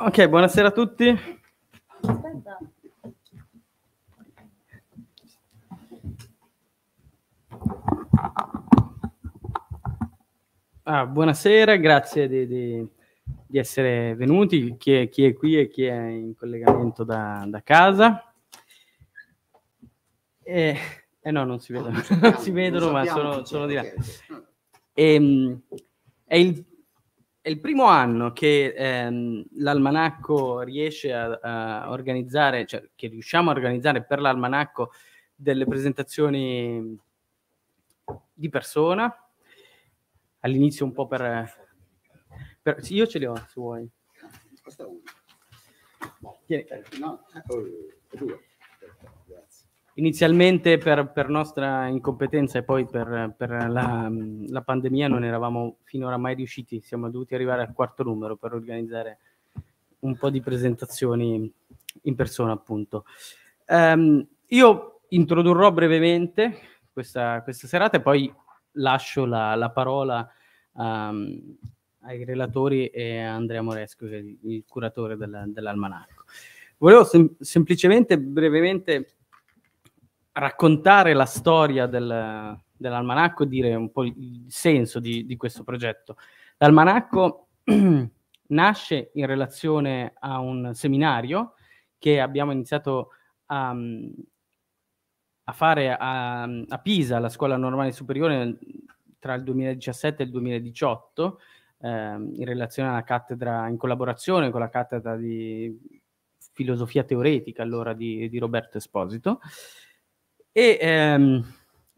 Ok, buonasera a tutti. Aspetta. Ah, buonasera, grazie di, di, di essere venuti, chi è, chi è, qui e chi è in collegamento da, da casa. E, eh, eh no, non si vedono, non si vedono ma sono, sono di là. E, ehm, è il è il primo anno che ehm, l'almanacco riesce a, a, organizzare, cioè che riusciamo a organizzare per l'almanacco delle presentazioni di persona. All'inizio un po' per... per sì, io ce li ho, se vuoi. Tieni. Eh, no, eh, oh, due inizialmente per, per, nostra incompetenza e poi per, per la, la, pandemia non eravamo finora mai riusciti, siamo dovuti arrivare al quarto numero per organizzare un po' di presentazioni in persona appunto. Um, io introdurrò brevemente questa, questa, serata e poi lascio la, la parola um, ai relatori e a Andrea Moresco, che è il curatore della, dell'almanacco. Volevo sem- semplicemente, brevemente, raccontare la storia del, dell'almanacco e dire un po' il senso di, di questo progetto. L'almanacco nasce in relazione a un seminario che abbiamo iniziato a, mm, a fare a, a, Pisa, la scuola normale superiore, tra il 2017 e il 2018, eh, in relazione alla cattedra, in collaborazione con la cattedra di filosofia teoretica allora di, di Roberto Esposito e ehm,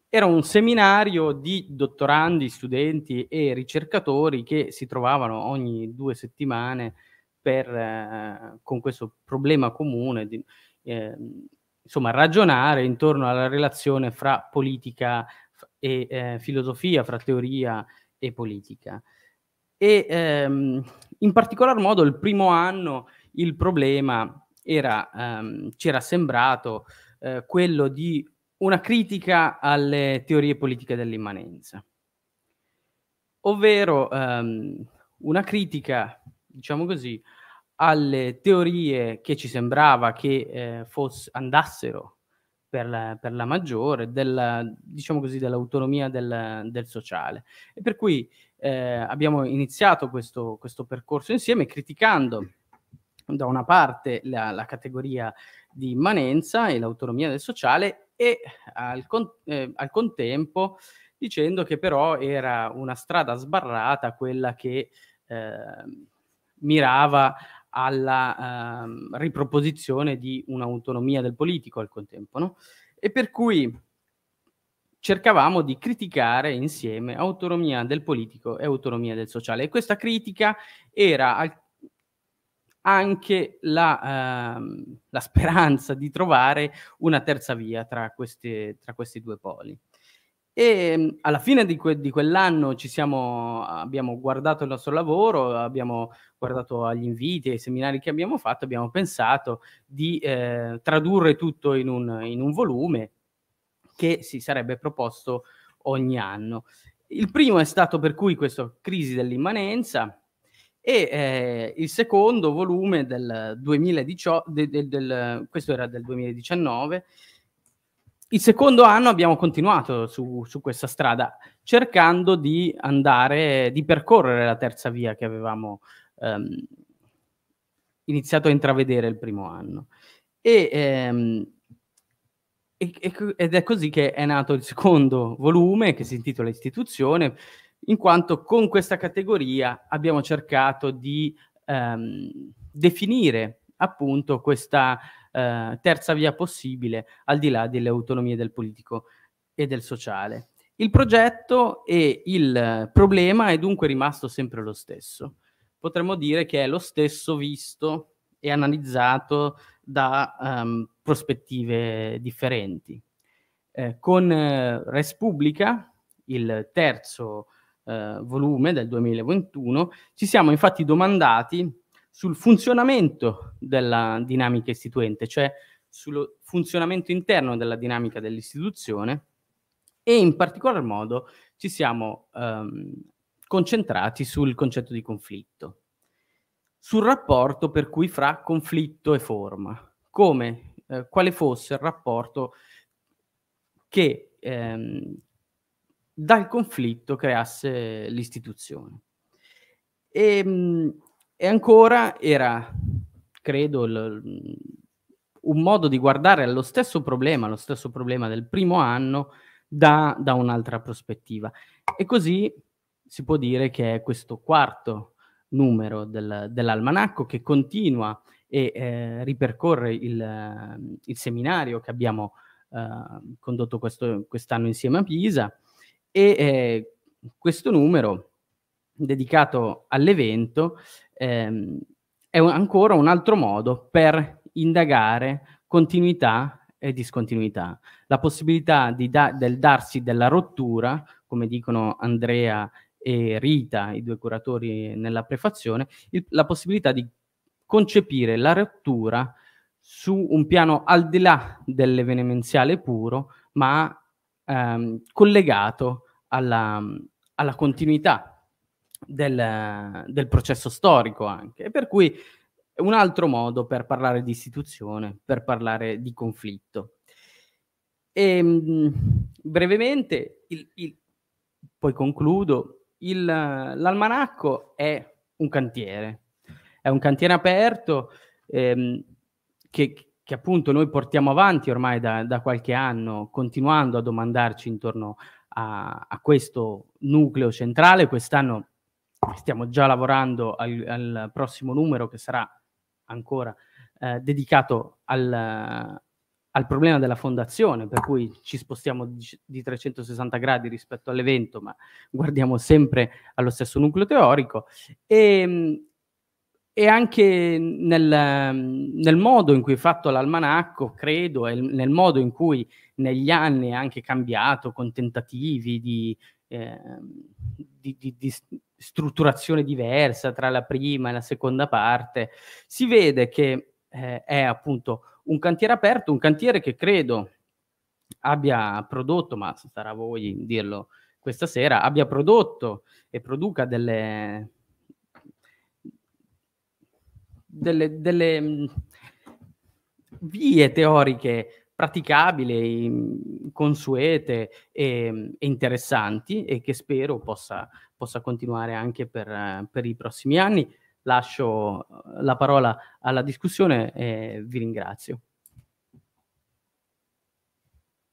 era un seminario di dottorandi, studenti e ricercatori che si trovavano ogni due settimane per, eh, con questo problema comune, di, eh, insomma, ragionare intorno alla relazione fra politica e eh, filosofia, fra teoria e politica. E ehm, in particolar modo il primo anno il problema era, ehm, ci era sembrato eh, quello di una critica alle teorie politiche dell'immanenza, ovvero ehm, una critica, diciamo così, alle teorie che ci sembrava che eh, fosse, andassero per la, per la, maggiore, della, diciamo così, dell'autonomia del, del, sociale. E per cui eh, abbiamo iniziato questo, questo, percorso insieme criticando da una parte la, la categoria di immanenza e l'autonomia del sociale e al, con- eh, al contempo dicendo che però era una strada sbarrata quella che eh, mirava alla eh, riproposizione di un'autonomia del politico al contempo, no? E per cui cercavamo di criticare insieme autonomia del politico e autonomia del sociale. E questa critica era al anche la, ehm, la speranza di trovare una terza via tra, queste, tra questi due poli. E ehm, alla fine di, que- di quell'anno siamo, abbiamo guardato il nostro lavoro, abbiamo guardato agli inviti, ai seminari che abbiamo fatto, abbiamo pensato di eh, tradurre tutto in un, in un, volume che si sarebbe proposto ogni anno. Il primo è stato per cui questa crisi dell'immanenza, e eh, il secondo volume del 2018, de, de, del, questo era del 2019, il secondo anno abbiamo continuato su, su, questa strada, cercando di andare, di percorrere la terza via che avevamo ehm, iniziato a intravedere il primo anno. E, ehm, ed è così che è nato il secondo volume, che si intitola Istituzione, in quanto con questa categoria abbiamo cercato di ehm, definire appunto questa eh, terza via possibile al di là delle autonomie del politico e del sociale. Il progetto e il problema è dunque rimasto sempre lo stesso. Potremmo dire che è lo stesso visto e analizzato da um, prospettive differenti. Eh, con eh, Res Pubblica, il terzo eh, volume del 2021, ci siamo infatti domandati sul funzionamento della dinamica istituente, cioè sul funzionamento interno della dinamica dell'istituzione e in particolar modo ci siamo ehm, concentrati sul concetto di conflitto, sul rapporto per cui fra conflitto e forma, come, eh, quale fosse il rapporto che, ehm, dal conflitto creasse l'istituzione. E, ehm, e ancora era, credo, il, un modo di guardare allo stesso problema, allo stesso problema del primo anno, da, da un'altra prospettiva. E così si può dire che è questo quarto numero del, dell'almanacco che continua e eh, ripercorre il, il, seminario che abbiamo eh, condotto questo, quest'anno insieme a Pisa e eh, questo numero dedicato all'evento ehm, è un, ancora un altro modo per indagare continuità e discontinuità. La possibilità da- del darsi della rottura, come dicono Andrea e Rita, i due curatori nella prefazione, il, la possibilità di concepire la rottura su un piano al di là dell'evenemenziale puro, ma ehm, collegato alla, alla continuità del, del, processo storico anche. per cui è un altro modo per parlare di istituzione, per parlare di conflitto. E, ehm, brevemente, il, il, poi concludo, il, l'almanacco è un cantiere, è un cantiere aperto ehm, che, che appunto noi portiamo avanti ormai da, da qualche anno, continuando a domandarci intorno a, a questo nucleo centrale. Quest'anno stiamo già lavorando al, al, prossimo numero che sarà ancora eh, dedicato al, al, problema della fondazione, per cui ci spostiamo di, di 360 gradi rispetto all'evento, ma guardiamo sempre allo stesso nucleo teorico. E, ehm, e anche nel, nel, modo in cui è fatto l'almanacco, credo, e nel modo in cui negli anni è anche cambiato con tentativi di, eh, di, di, di, strutturazione diversa tra la prima e la seconda parte, si vede che eh, è appunto un cantiere aperto, un cantiere che credo abbia prodotto, ma sarà a voi dirlo questa sera, abbia prodotto e produca delle delle, delle mm, vie teoriche praticabili, mm, consuete e, mm, e, interessanti e che spero possa, possa continuare anche per, eh, per, i prossimi anni. Lascio eh, la parola alla discussione e vi ringrazio.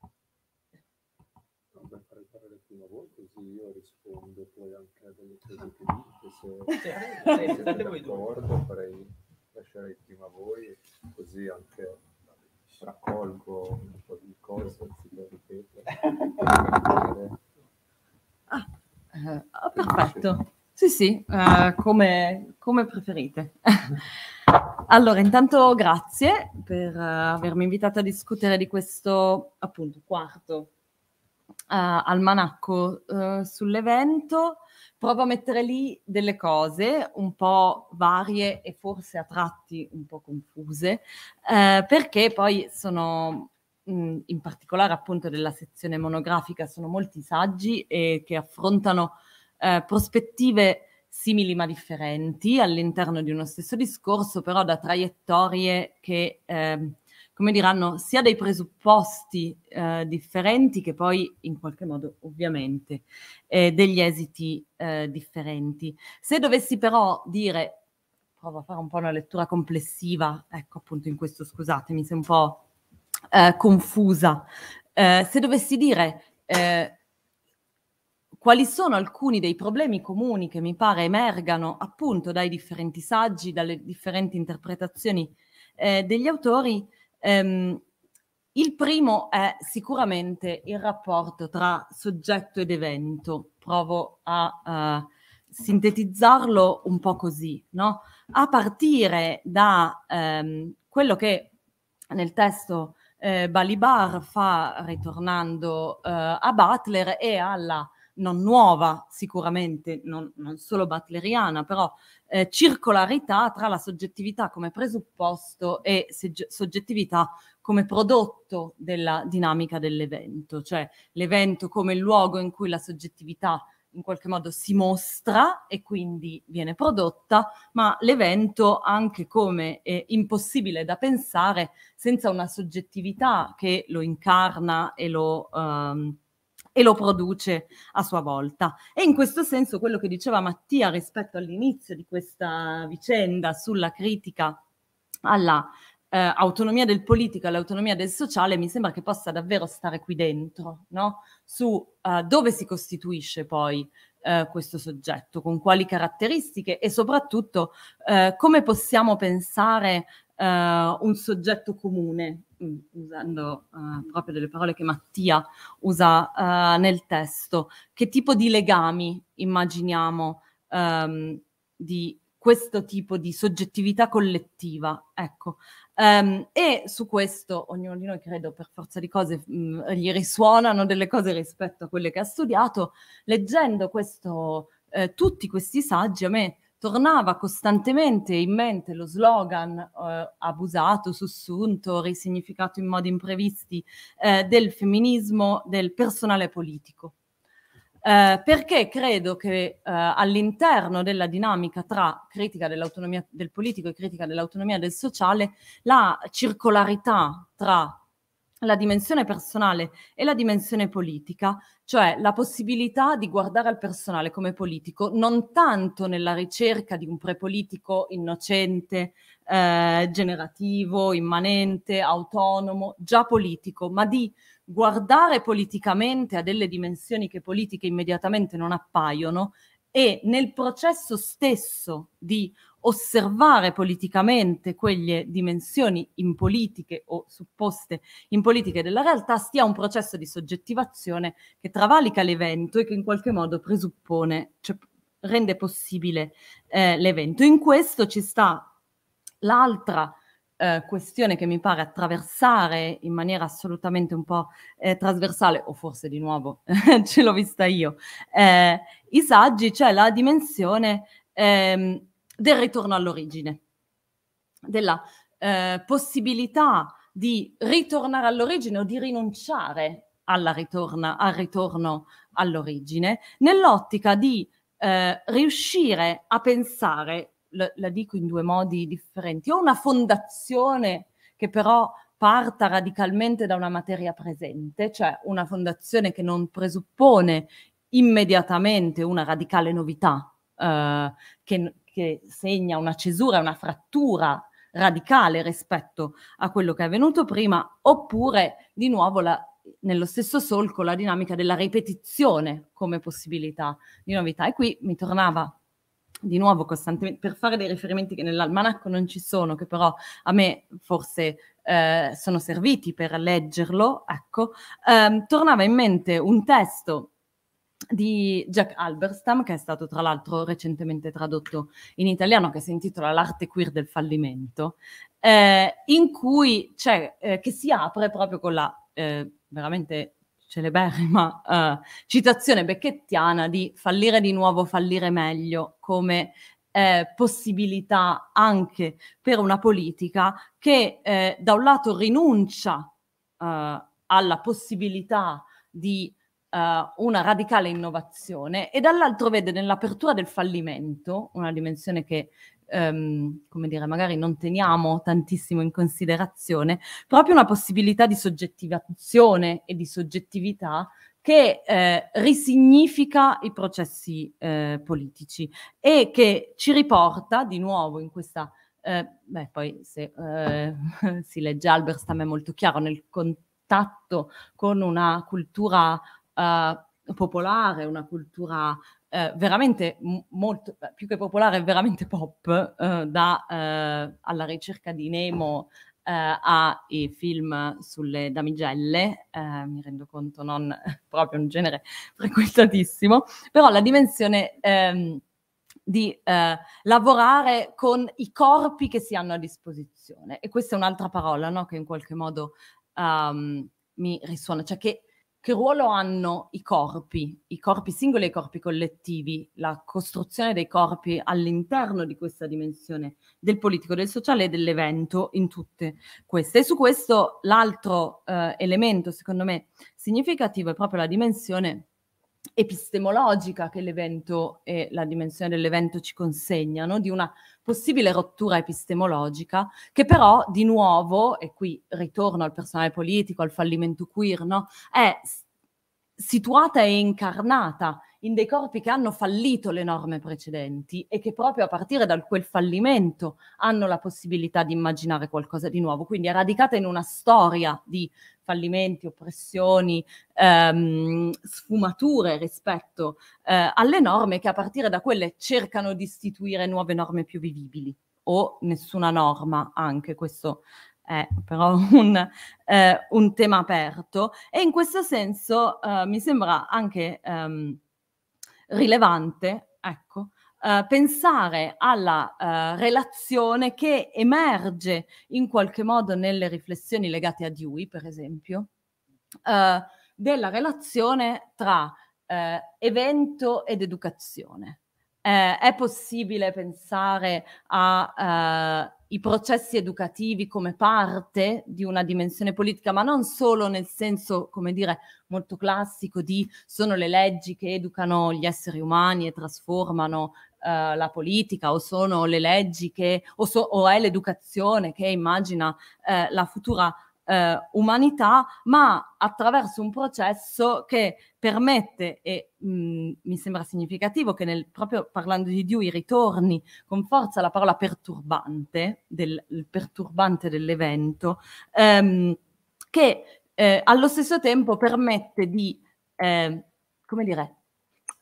Sì, state voi due conoscerei prima voi, così anche raccolgo un po' di cose anziché ripetere. Ah, eh, perfetto. Sì, sì, eh, come, come, preferite. allora, intanto grazie per uh, avermi invitato a discutere di questo appunto quarto uh, almanacco uh, sull'evento. Provo a mettere lì delle cose un po' varie e forse a tratti un po' confuse, eh, perché poi sono mh, mm, in particolare appunto della sezione monografica sono molti saggi eh, che affrontano eh, prospettive simili ma differenti all'interno di uno stesso discorso, però da traiettorie che eh, come diranno, sia dei presupposti eh, differenti che poi in qualche modo ovviamente eh, degli esiti eh, differenti. Se dovessi però dire, provo a fare un po' una lettura complessiva, ecco appunto in questo scusatemi se un po' eh, confusa, eh, se dovessi dire eh, quali sono alcuni dei problemi comuni che mi pare emergano appunto dai differenti saggi, dalle differenti interpretazioni degli autori, Um, il primo è sicuramente il rapporto tra soggetto ed evento. Provo a uh, sintetizzarlo un po' così, no? A partire da um, quello che nel testo eh, Balibar fa ritornando eh, a Butler e alla non nuova sicuramente, non, non solo butleriana, però eh, circolarità tra la soggettività come presupposto e seg- soggettività come prodotto della dinamica dell'evento, cioè l'evento come luogo in cui la soggettività in qualche modo si mostra e quindi viene prodotta, ma l'evento anche come è impossibile da pensare senza una soggettività che lo incarna e lo... Ehm, e lo produce a sua volta. E in questo senso quello che diceva Mattia rispetto all'inizio di questa vicenda sulla critica alla eh, autonomia del politico e l'autonomia del sociale mi sembra che possa davvero stare qui dentro, no? su eh, dove si costituisce poi eh, questo soggetto, con quali caratteristiche e soprattutto eh, come possiamo pensare eh, un soggetto comune Mm, usando uh, proprio delle parole che Mattia usa uh, nel testo, che tipo di legami immaginiamo um, di questo tipo di soggettività collettiva. Ecco. Um, e su questo ognuno di noi credo per forza di cose mh, mm, gli risuonano delle cose rispetto a quelle che ha studiato. Leggendo questo, eh, tutti questi saggi a me tornava costantemente in mente lo slogan eh, abusato, sussunto, risignificato in modi imprevisti eh, del femminismo del personale politico. Eh, perché credo che eh, all'interno della dinamica tra critica dell'autonomia del politico e critica dell'autonomia del sociale la circolarità tra la dimensione personale e la dimensione politica, cioè la possibilità di guardare al personale come politico, non tanto nella ricerca di un prepolitico innocente, eh, generativo, immanente, autonomo, già politico, ma di guardare politicamente a delle dimensioni che politiche immediatamente non appaiono e nel processo stesso di osservare politicamente quelle dimensioni impolitiche o supposte impolitiche della realtà stia un processo di soggettivazione che travalica l'evento e che in qualche modo presuppone, cioè rende possibile eh, l'evento. In questo ci sta l'altra eh, questione che mi pare attraversare in maniera assolutamente un po' eh, trasversale, o forse di nuovo ce l'ho vista io, eh, i saggi, cioè la dimensione ehm, del ritorno all'origine, della eh, possibilità di ritornare all'origine o di rinunciare ritorna, al ritorno all'origine, nell'ottica di eh, riuscire a pensare, lo, la dico in due modi differenti, o una fondazione che però parta radicalmente da una materia presente, cioè una fondazione che non presuppone immediatamente una radicale novità eh, che, che segna una cesura, una frattura radicale rispetto a quello che è avvenuto prima, oppure di nuovo la, nello stesso solco la dinamica della ripetizione come possibilità di novità. E qui mi tornava di nuovo costantemente per fare dei riferimenti che nell'almanacco non ci sono, che però a me forse eh, sono serviti per leggerlo, ecco, ehm, tornava in mente un testo di Jack Alberstam, che è stato tra l'altro recentemente tradotto in italiano, che si intitola L'arte queer del fallimento, eh, in cui c'è, eh, che si apre proprio con la eh, veramente celeberrima eh, citazione becchettiana di fallire di nuovo, fallire meglio, come eh, possibilità anche per una politica che eh, da un lato rinuncia eh, alla possibilità di uh, una radicale innovazione e dall'altro vede nell'apertura del fallimento una dimensione che Um, come dire, magari non teniamo tantissimo in considerazione, proprio una possibilità di soggettivazione e di soggettività che eh, risignifica i processi eh, politici e che ci riporta di nuovo in questa... Eh, beh, poi se eh, si legge Albert, sta a me molto chiaro nel contatto con una cultura eh, popolare, una cultura eh, veramente molto più che popolare, veramente pop, eh, da, eh, alla ricerca di Nemo eh, ai film sulle damigelle, eh, mi rendo conto non proprio un genere frequentatissimo, però la dimensione ehm, di lavorare con i corpi che si hanno a disposizione. E questa è un'altra parola no? che in qualche modo um, mi risuona, cioè che che ruolo hanno i corpi, i corpi singoli e i corpi collettivi, la costruzione dei corpi all'interno di questa dimensione del politico, del sociale e dell'evento in tutte queste. E su questo l'altro eh, elemento, secondo me, significativo è proprio la dimensione epistemologica che l'evento e la dimensione dell'evento ci consegnano, di una possibile rottura epistemologica, che però di nuovo, e qui ritorno al personale politico, al fallimento queer, no? è situata e incarnata in dei corpi che hanno fallito le norme precedenti e che proprio a partire da quel fallimento hanno la possibilità di immaginare qualcosa di nuovo. Quindi è radicata in una storia di fallimenti, oppressioni, ehm, sfumature rispetto eh, alle norme che a partire da quelle cercano di istituire nuove norme più vivibili o nessuna norma, anche questo è però un, eh, un tema aperto e in questo senso eh, mi sembra anche ehm, rilevante, ecco, Uh, pensare alla uh, relazione che emerge in qualche modo nelle riflessioni legate a Dewey, per esempio, uh, della relazione tra evento ed educazione eh, è possibile pensare ai eh, processi educativi come parte di una dimensione politica, ma non solo nel senso, come dire, molto classico di sono le leggi che educano gli esseri umani e trasformano eh, la politica o sono le leggi che o, so, o è l'educazione che immagina eh, la futura eh, umanità, ma attraverso un processo che permette, e mh, mm, mi sembra significativo che nel, proprio parlando di Dewey ritorni con forza la parola perturbante, del, perturbante dell'evento, ehm, che eh, allo stesso tempo permette di, eh, come dire,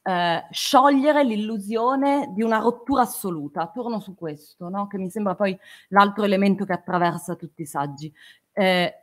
eh, sciogliere l'illusione di una rottura assoluta. Torno su questo, no? che mi sembra poi l'altro elemento che attraversa tutti i saggi eh,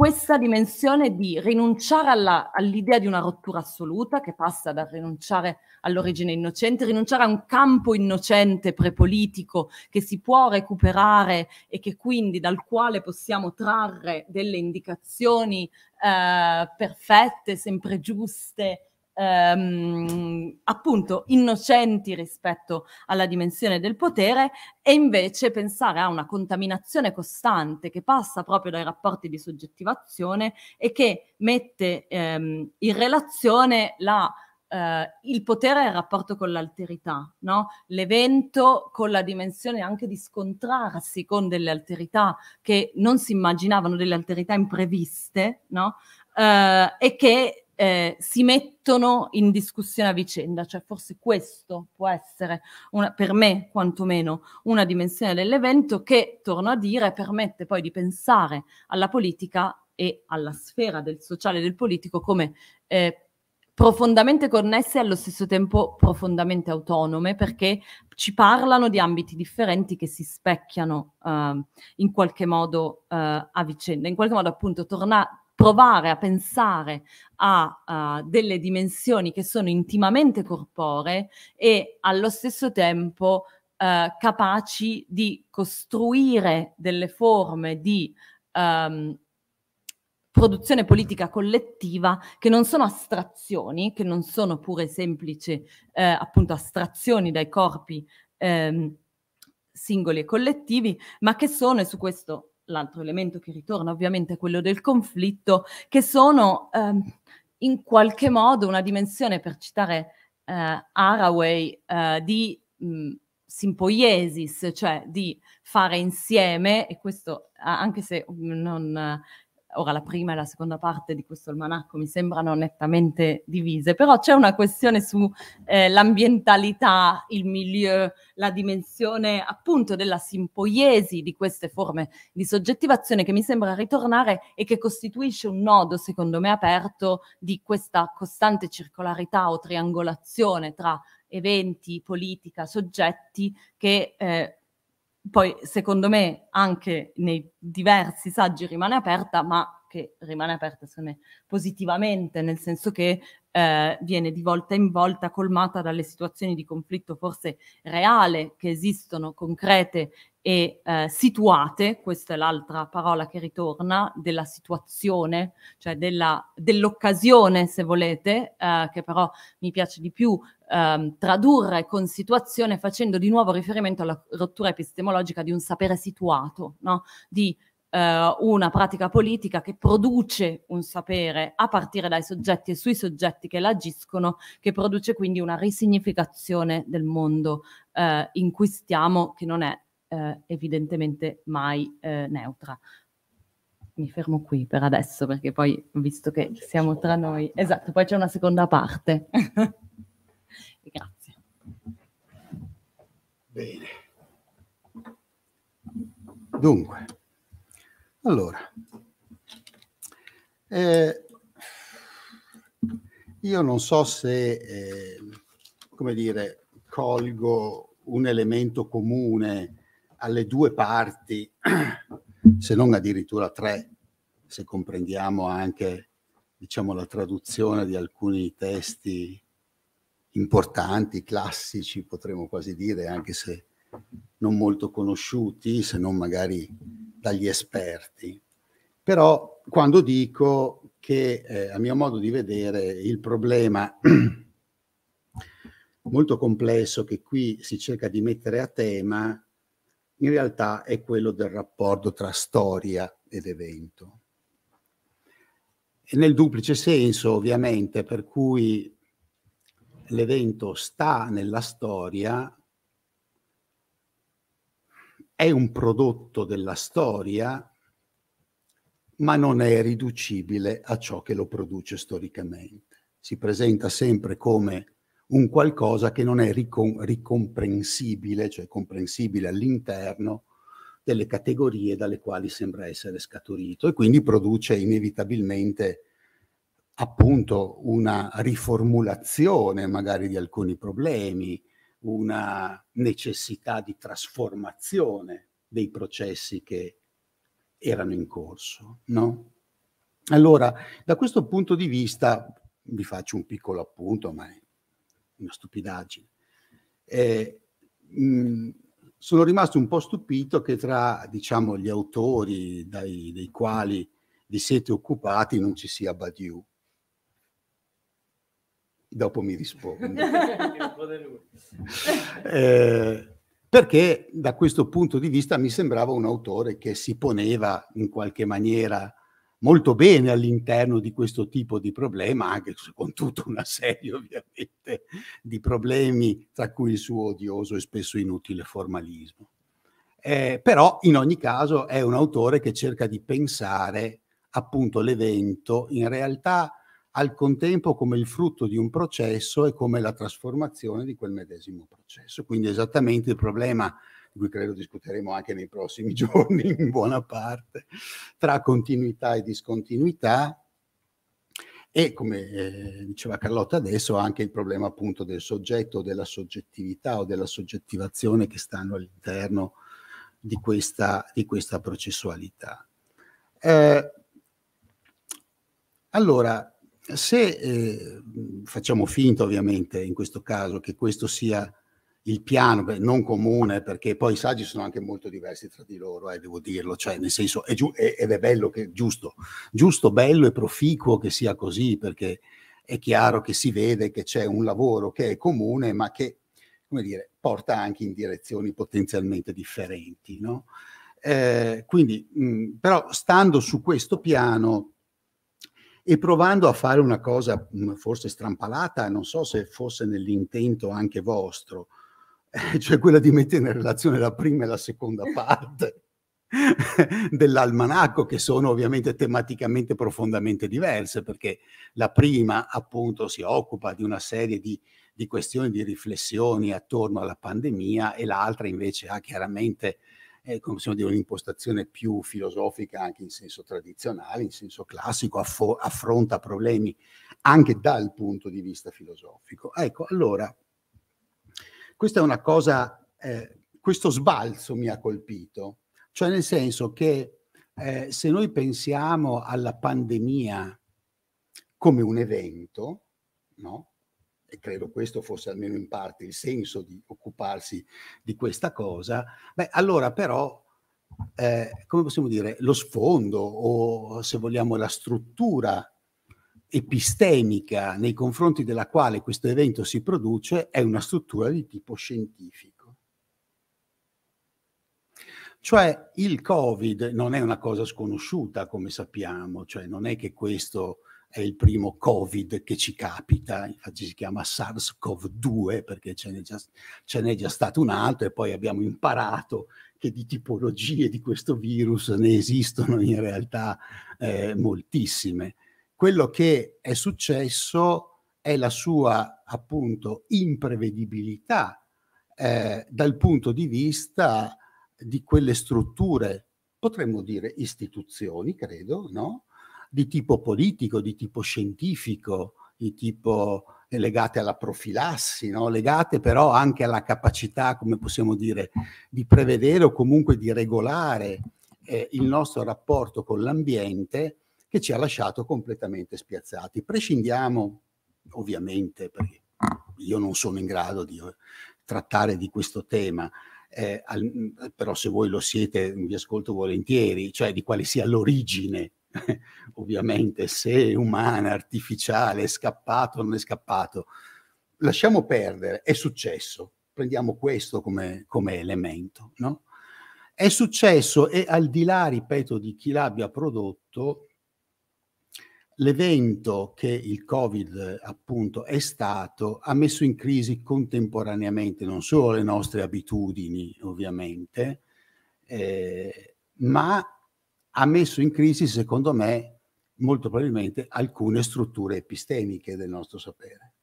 questa dimensione di rinunciare all'idea di una rottura assoluta che passa dal rinunciare all'origine innocente, rinunciare a un campo innocente prepolitico che si può recuperare e che quindi dal quale possiamo trarre delle indicazioni eh, perfette, sempre giuste, ehm, appunto innocenti rispetto alla dimensione del potere e invece pensare a una contaminazione costante che passa proprio dai rapporti di soggettivazione e che mette ehm, in relazione la Uh, il potere e il rapporto con l'alterità, no? l'evento con la dimensione anche di scontrarsi con delle alterità che non si immaginavano, delle alterità impreviste no? uh, e che eh, si mettono in discussione a vicenda, cioè forse questo può essere una, per me quantomeno una dimensione dell'evento che, torno a dire, permette poi di pensare alla politica e alla sfera del sociale e del politico come eh, profondamente connesse e allo stesso tempo profondamente autonome perché ci parlano di ambiti differenti che si specchiano uh, in qualche modo uh, a vicenda. In qualche modo appunto torna- provare a pensare a uh, delle dimensioni che sono intimamente corporee e allo stesso tempo uh, capaci di costruire delle forme di um, produzione politica collettiva che non sono astrazioni, che non sono pure semplici eh, appunto astrazioni dai corpi ehm, singoli e collettivi, ma che sono, e su questo l'altro elemento che ritorna ovviamente è quello del conflitto, che sono ehm, in qualche modo una dimensione, per citare eh, Haraway, eh, di mh, mm, simpoiesis, cioè di fare insieme, e questo anche se non Ora la prima e la seconda parte di questo almanacco mi sembrano nettamente divise, però c'è una questione sull'ambientalità, eh, il milieu, la dimensione appunto della simpoiesi di queste forme di soggettivazione che mi sembra ritornare e che costituisce un nodo, secondo me, aperto di questa costante circolarità o triangolazione tra eventi, politica, soggetti che eh, poi secondo me anche nei diversi saggi rimane aperta, ma che rimane aperta secondo me positivamente, nel senso che eh, viene di volta in volta colmata dalle situazioni di conflitto forse reale che esistono, concrete e eh, situate, questa è l'altra parola che ritorna, della situazione, cioè della, dell'occasione se volete, eh, che però mi piace di più ehm, tradurre con situazione facendo di nuovo riferimento alla rottura epistemologica di un sapere situato, no? di eh, una pratica politica che produce un sapere a partire dai soggetti e sui soggetti che l'agiscono, che produce quindi una risignificazione del mondo eh, in cui stiamo, che non è eh, evidentemente mai eh, neutra. Mi fermo qui per adesso perché poi, visto che siamo tra noi, esatto, poi c'è una seconda parte. Grazie. Bene. Dunque, allora, eh, io non so se, eh, come dire, colgo un elemento comune alle due parti, se non addirittura tre, se comprendiamo anche diciamo, la traduzione di alcuni testi importanti, classici, potremmo quasi dire, anche se non molto conosciuti, se non magari dagli esperti. Però quando dico che, eh, a mio modo di vedere, il problema molto complesso che qui si cerca di mettere a tema in realtà è quello del rapporto tra storia ed evento. E nel duplice senso, ovviamente, per cui l'evento sta nella storia, è un prodotto della storia, ma non è riducibile a ciò che lo produce storicamente. Si presenta sempre come un qualcosa che non è ricom- ricomprensibile, cioè comprensibile all'interno delle categorie dalle quali sembra essere scaturito e quindi produce inevitabilmente appunto una riformulazione magari di alcuni problemi, una necessità di trasformazione dei processi che erano in corso, no? Allora, da questo punto di vista, vi faccio un piccolo appunto, ma è una stupidaggine. E, mh, mm, sono rimasto un po' stupito che tra diciamo, gli autori dai, dei quali vi siete occupati non ci sia Badiou. Dopo mi rispondo. eh, perché da questo punto di vista mi sembrava un autore che si poneva in qualche maniera molto bene all'interno di questo tipo di problema, anche con tutta una serie ovviamente di problemi, tra cui il suo odioso e spesso inutile formalismo. Eh, però in ogni caso è un autore che cerca di pensare appunto l'evento in realtà al contempo come il frutto di un processo e come la trasformazione di quel medesimo processo. Quindi esattamente il problema di cui credo discuteremo anche nei prossimi giorni in buona parte, tra continuità e discontinuità e come eh, diceva Carlotta adesso anche il problema appunto del soggetto, della soggettività o della soggettivazione che stanno all'interno di questa, di questa processualità. Eh, allora, se eh, facciamo finta ovviamente in questo caso che questo sia il piano non comune, perché poi i saggi sono anche molto diversi tra di loro, eh, devo dirlo, cioè nel senso è, giu- è, è bello, che, giusto, giusto, bello e proficuo che sia così, perché è chiaro che si vede che c'è un lavoro che è comune, ma che, come dire, porta anche in direzioni potenzialmente differenti, no? Eh, quindi, mh, mm, però, stando su questo piano e provando a fare una cosa mh, mm, forse strampalata, non so se fosse nell'intento anche vostro, cioè quella di mettere in relazione la prima e la seconda parte dell'almanacco, che sono ovviamente tematicamente profondamente diverse, perché la prima appunto si occupa di una serie di, di questioni, di riflessioni attorno alla pandemia e l'altra invece ha chiaramente eh, come possiamo dire, un'impostazione più filosofica anche in senso tradizionale, in senso classico, affo- affronta problemi anche dal punto di vista filosofico. Ecco, allora questa è una cosa, eh, questo sbalzo mi ha colpito, cioè nel senso che eh, se noi pensiamo alla pandemia come un evento, no? e credo questo fosse almeno in parte il senso di occuparsi di questa cosa, beh, allora però, eh, come possiamo dire, lo sfondo o se vogliamo la struttura epistemica nei confronti della quale questo evento si produce è una struttura di tipo scientifico. Cioè il Covid non è una cosa sconosciuta, come sappiamo, cioè non è che questo è il primo Covid che ci capita, infatti si chiama SARS-CoV-2 perché ce n'è, già, ce n'è già stato un altro e poi abbiamo imparato che di tipologie di questo virus ne esistono in realtà eh, moltissime. Quello che è successo è la sua appunto imprevedibilità eh, dal punto di vista di quelle strutture, potremmo dire istituzioni, credo, no? di tipo politico, di tipo scientifico, di tipo eh, legate alla profilassi, no? legate però anche alla capacità, come possiamo dire, di prevedere o comunque di regolare eh, il nostro rapporto con l'ambiente che ci ha lasciato completamente spiazzati. Prescindiamo, ovviamente, perché io non sono in grado di eh, trattare di questo tema, eh, al, però se voi lo siete vi ascolto volentieri, cioè di quale sia l'origine, ovviamente, se è umana, artificiale, è scappato o non è scappato. Lasciamo perdere, è successo, prendiamo questo come, come elemento, no? È successo e al di là, ripeto, di chi l'abbia prodotto, l'evento che il Covid appunto è stato ha messo in crisi contemporaneamente non solo le nostre abitudini ovviamente, eh, ma ha messo in crisi secondo me molto probabilmente alcune strutture epistemiche del nostro sapere.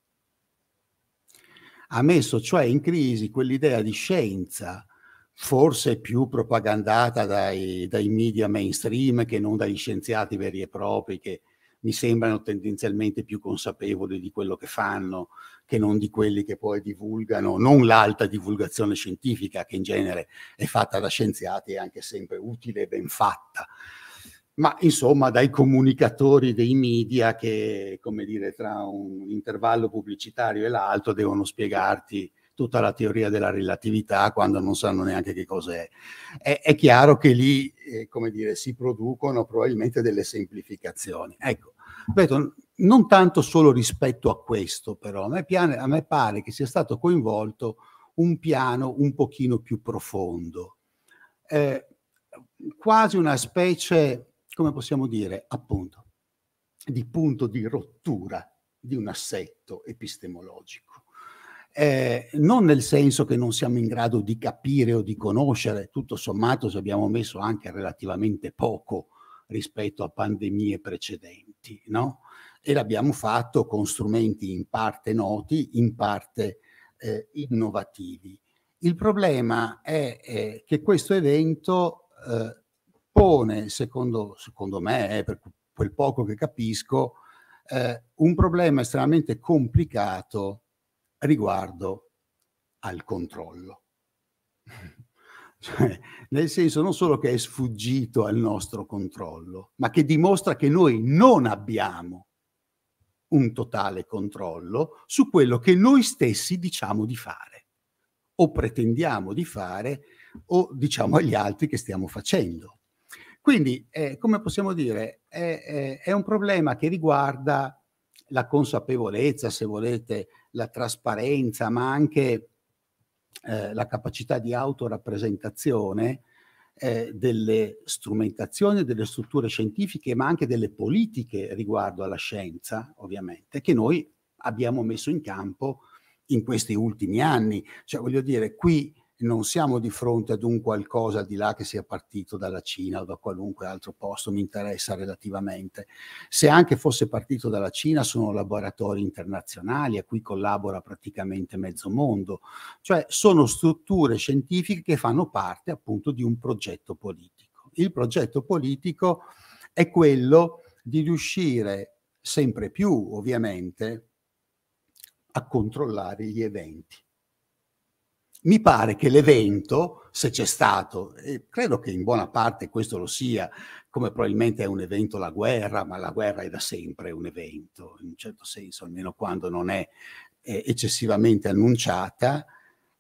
Ha messo cioè in crisi quell'idea di scienza forse più propagandata dai, dai media mainstream che non dagli scienziati veri e propri che mi sembrano tendenzialmente più consapevoli di quello che fanno che non di quelli che poi divulgano, non l'alta divulgazione scientifica che in genere è fatta da scienziati e anche sempre utile e ben fatta ma insomma dai comunicatori dei media che, come dire, tra un intervallo pubblicitario e l'altro devono spiegarti tutta la teoria della relatività quando non sanno neanche che cos'è. È, è chiaro che lì, eh, come dire, si producono probabilmente delle semplificazioni. Ecco, Ripeto, non tanto solo rispetto a questo, però, a me, piane, a me pare che sia stato coinvolto un piano un pochino più profondo, eh, quasi una specie, come possiamo dire, appunto, di punto di rottura di un assetto epistemologico. Eh, non nel senso che non siamo in grado di capire o di conoscere, tutto sommato ci abbiamo messo anche relativamente poco rispetto a pandemie precedenti, no? E l'abbiamo fatto con strumenti in parte noti, in parte eh, innovativi. Il problema è, è che questo evento eh, pone, secondo, secondo me, eh, per quel poco che capisco, eh, un problema estremamente complicato riguardo al controllo. Cioè, nel senso non solo che è sfuggito al nostro controllo, ma che dimostra che noi non abbiamo un totale controllo su quello che noi stessi diciamo di fare o pretendiamo di fare o diciamo agli altri che stiamo facendo. Quindi, eh, come possiamo dire, è, è, è un problema che riguarda la consapevolezza, se volete, la trasparenza, ma anche eh, la capacità di autorappresentazione eh, delle strumentazioni, delle strutture scientifiche, ma anche delle politiche riguardo alla scienza, ovviamente, che noi abbiamo messo in campo in questi ultimi anni. Cioè, voglio dire, qui non siamo di fronte ad un qualcosa di là che sia partito dalla Cina o da qualunque altro posto, mi interessa relativamente. Se anche fosse partito dalla Cina sono laboratori internazionali a cui collabora praticamente mezzo mondo, cioè sono strutture scientifiche che fanno parte appunto di un progetto politico. Il progetto politico è quello di riuscire sempre più, ovviamente, a controllare gli eventi mi pare che l'evento, se c'è stato, e credo che in buona parte questo lo sia, come probabilmente è un evento la guerra, ma la guerra è da sempre un evento, in un certo senso, almeno quando non è eh, eccessivamente annunciata,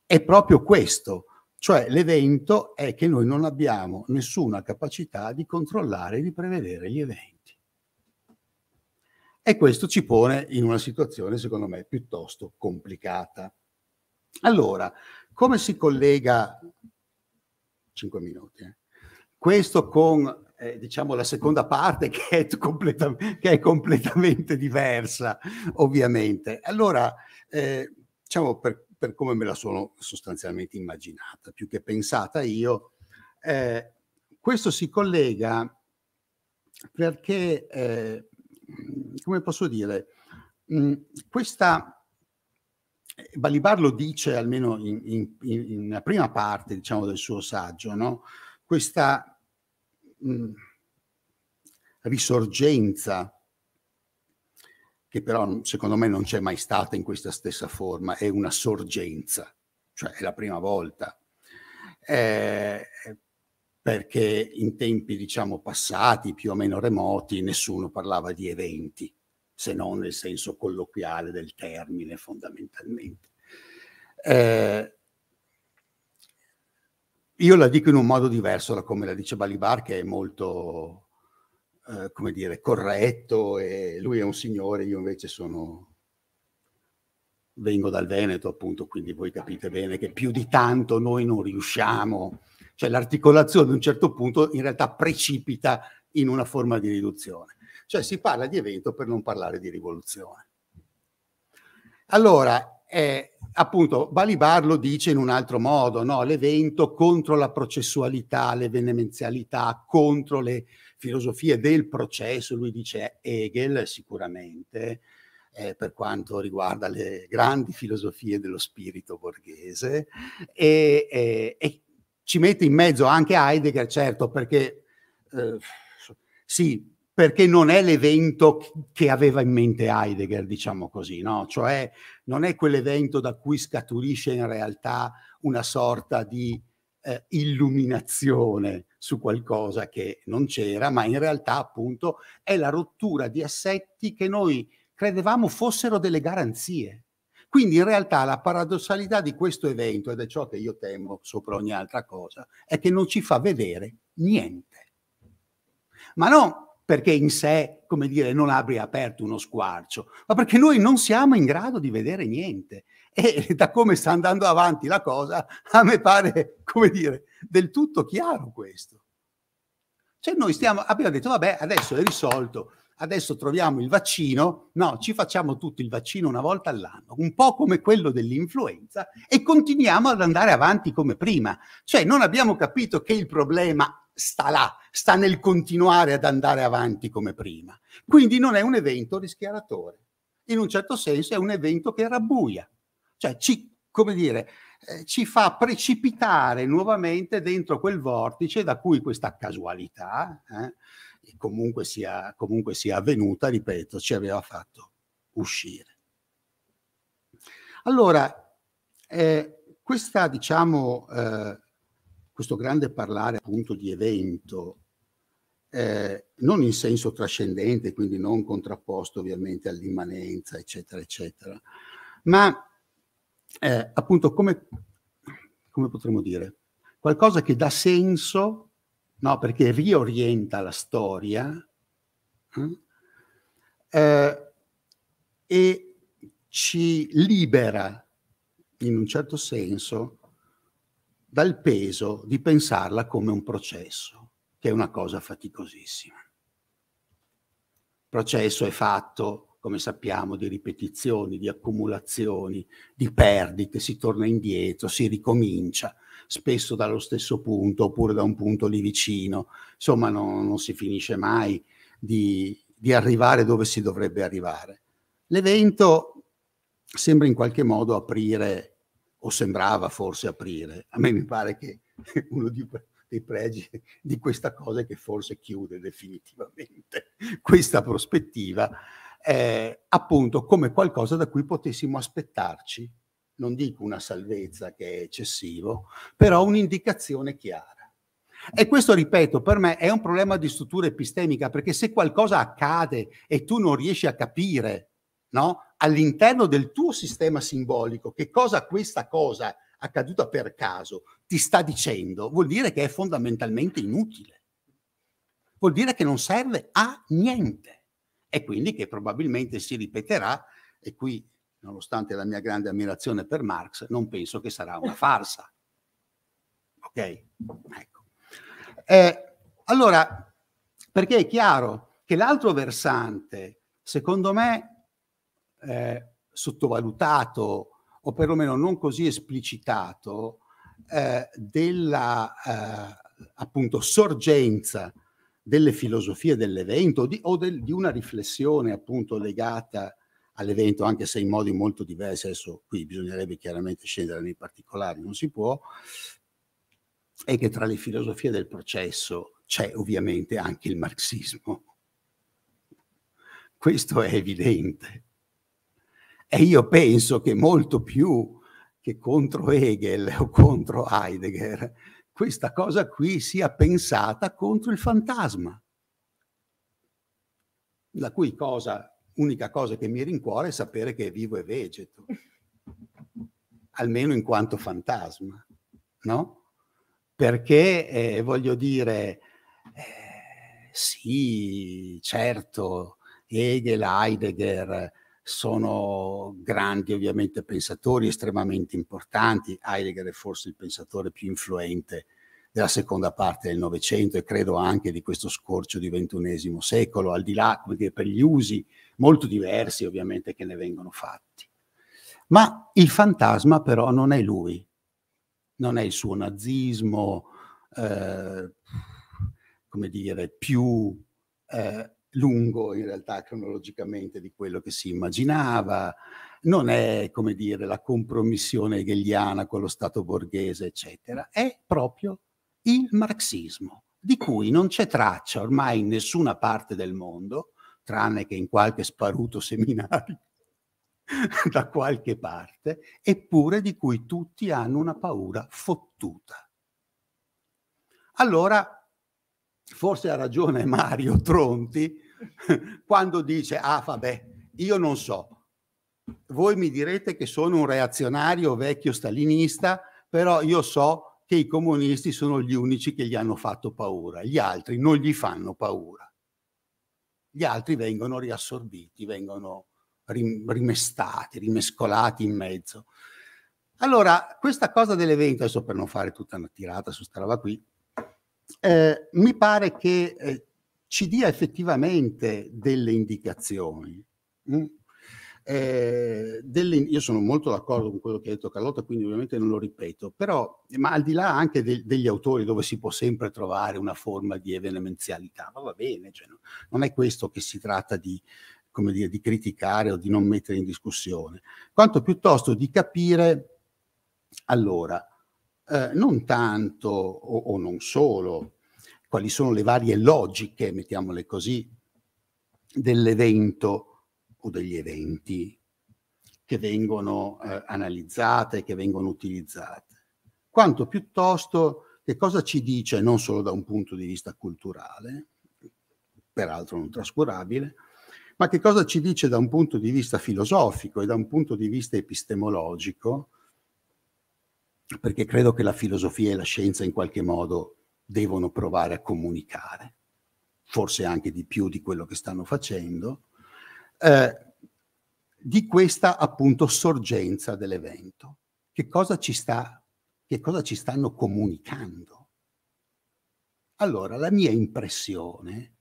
è proprio questo. Cioè l'evento è che noi non abbiamo nessuna capacità di controllare e di prevedere gli eventi. E questo ci pone in una situazione, secondo me, piuttosto complicata. Allora, come si collega, 5 minuti, eh, questo con eh, diciamo la seconda parte che è, completam che è completamente diversa, ovviamente. Allora, eh, diciamo per, per, come me la sono sostanzialmente immaginata, più che pensata io, eh, questo si collega perché, eh, come posso dire, mh, mm, questa Balibar lo dice almeno in, in, in, in prima parte diciamo, del suo saggio, no? questa mh, mm, risorgenza che però mm, secondo me non c'è mai stata in questa stessa forma, è una sorgenza, cioè è la prima volta. Eh, perché in tempi diciamo passati, più o meno remoti, nessuno parlava di eventi se non nel senso colloquiale del termine fondamentalmente. Eh, io la dico in un modo diverso da come la dice Balibar, che è molto, eh, come dire, corretto e lui è un signore, io invece sono... Vengo dal Veneto, appunto, quindi voi capite bene che più di tanto noi non riusciamo, cioè l'articolazione ad un certo punto in realtà precipita in una forma di riduzione. Cioè si parla di evento per non parlare di rivoluzione. Allora, eh, appunto, Balibar lo dice in un altro modo, no? l'evento contro la processualità, l'evenemenzialità, contro le filosofie del processo, lui dice Hegel sicuramente, eh, per quanto riguarda le grandi filosofie dello spirito borghese, e, e, e ci mette in mezzo anche Heidegger, certo, perché eh, sì, perché non è l'evento che aveva in mente Heidegger, diciamo così, no? Cioè non è quell'evento da cui scaturisce in realtà una sorta di eh, illuminazione su qualcosa che non c'era, ma in realtà appunto è la rottura di assetti che noi credevamo fossero delle garanzie. Quindi in realtà la paradossalità di questo evento, ed è ciò che io temo sopra ogni altra cosa, è che non ci fa vedere niente. Ma no, perché in sé, come dire, non abbia aperto uno squarcio, ma perché noi non siamo in grado di vedere niente. E da come sta andando avanti la cosa, a me pare, come dire, del tutto chiaro questo. Cioè noi stiamo, abbiamo detto, vabbè, adesso è risolto, adesso troviamo il vaccino, no, ci facciamo tutto il vaccino una volta all'anno, un po' come quello dell'influenza, e continuiamo ad andare avanti come prima. Cioè non abbiamo capito che il problema sta là, sta nel continuare ad andare avanti come prima. Quindi non è un evento rischiaratore. In un certo senso è un evento che rabbuia, cioè ci, come dire, eh, ci fa precipitare nuovamente dentro quel vortice da cui questa casualità, eh, comunque, sia, comunque sia avvenuta, ripeto, ci aveva fatto uscire. Allora, eh, questa, diciamo, eh, questo grande parlare appunto di evento, eh, non in senso trascendente, quindi non contrapposto ovviamente all'immanenza, eccetera, eccetera, ma eh, appunto come, come potremmo dire, qualcosa che dà senso, no, perché riorienta la storia eh, eh e ci libera in un certo senso dal peso di pensarla come un processo, che è una cosa faticosissima. Il processo è fatto, come sappiamo, di ripetizioni, di accumulazioni, di perdite, si torna indietro, si ricomincia, spesso dallo stesso punto oppure da un punto lì vicino, insomma non, non si finisce mai di, di arrivare dove si dovrebbe arrivare. L'evento sembra in qualche modo aprire o sembrava forse aprire. A me mi pare che uno dei pregi di questa cosa è che forse chiude definitivamente questa prospettiva, eh, appunto come qualcosa da cui potessimo aspettarci, non dico una salvezza che è eccessivo, però un'indicazione chiara. E questo, ripeto, per me è un problema di struttura epistemica, perché se qualcosa accade e tu non riesci a capire, no? all'interno del tuo sistema simbolico che cosa questa cosa accaduta per caso ti sta dicendo, vuol dire che è fondamentalmente inutile. Vuol dire che non serve a niente e quindi che probabilmente si ripeterà e qui, nonostante la mia grande ammirazione per Marx, non penso che sarà una farsa. Ok? Ecco. Eh, allora, perché è chiaro che l'altro versante, secondo me, eh, sottovalutato o perlomeno non così esplicitato eh, della eh, appunto sorgenza delle filosofie dell'evento di, o del, di una riflessione appunto legata all'evento, anche se in modi molto diversi, adesso qui bisognerebbe chiaramente scendere nei particolari, non si può, è che tra le filosofie del processo c'è ovviamente anche il marxismo. Questo è evidente. E io penso che molto più che contro Hegel o contro Heidegger, questa cosa qui sia pensata contro il fantasma, la cui cosa, unica cosa che mi rincuora è sapere che è vivo e vegeto, almeno in quanto fantasma, no? Perché, eh, voglio dire, eh, sì, certo, Hegel, Heidegger, sono grandi ovviamente pensatori estremamente importanti. Heidegger è forse il pensatore più influente della seconda parte del Novecento e credo anche di questo scorcio di XXI secolo, al di là dire, per gli usi molto diversi ovviamente che ne vengono fatti. Ma il fantasma però non è lui, non è il suo nazismo, eh, come dire, più eh, lungo in realtà cronologicamente di quello che si immaginava, non è come dire la compromissione hegeliana con lo Stato borghese, eccetera, è proprio il marxismo, di cui non c'è traccia ormai in nessuna parte del mondo, tranne che in qualche sparuto seminario da qualche parte, eppure di cui tutti hanno una paura fottuta. Allora forse ha ragione Mario Tronti quando dice, ah vabbè, io non so, voi mi direte che sono un reazionario vecchio stalinista, però io so che i comunisti sono gli unici che gli hanno fatto paura, gli altri non gli fanno paura. Gli altri vengono riassorbiti, vengono rimestati, rimescolati in mezzo. Allora, questa cosa dell'evento, adesso per non fare tutta una tirata su questa roba qui, eh, mi pare che eh, ci dia effettivamente delle indicazioni. Mm? Eh, delle, io sono molto d'accordo con quello che ha detto Carlotta, quindi ovviamente non lo ripeto, però, ma al di là anche de, degli autori dove si può sempre trovare una forma di evenemenzialità, ma va bene, cioè, no, non è questo che si tratta di, dire, di criticare o di non mettere in discussione, quanto piuttosto di capire, allora, eh, non tanto o, o non solo quali sono le varie logiche, mettiamole così, dell'evento o degli eventi che vengono eh, analizzate, che vengono utilizzate, quanto piuttosto che cosa ci dice non solo da un punto di vista culturale, peraltro non trascurabile, ma che cosa ci dice da un punto di vista filosofico e da un punto di vista epistemologico perché credo che la filosofia e la scienza in qualche modo devono provare a comunicare, forse anche di più di quello che stanno facendo, eh, di questa appunto sorgenza dell'evento. Che cosa ci, sta, che cosa ci stanno comunicando? Allora, la mia impressione,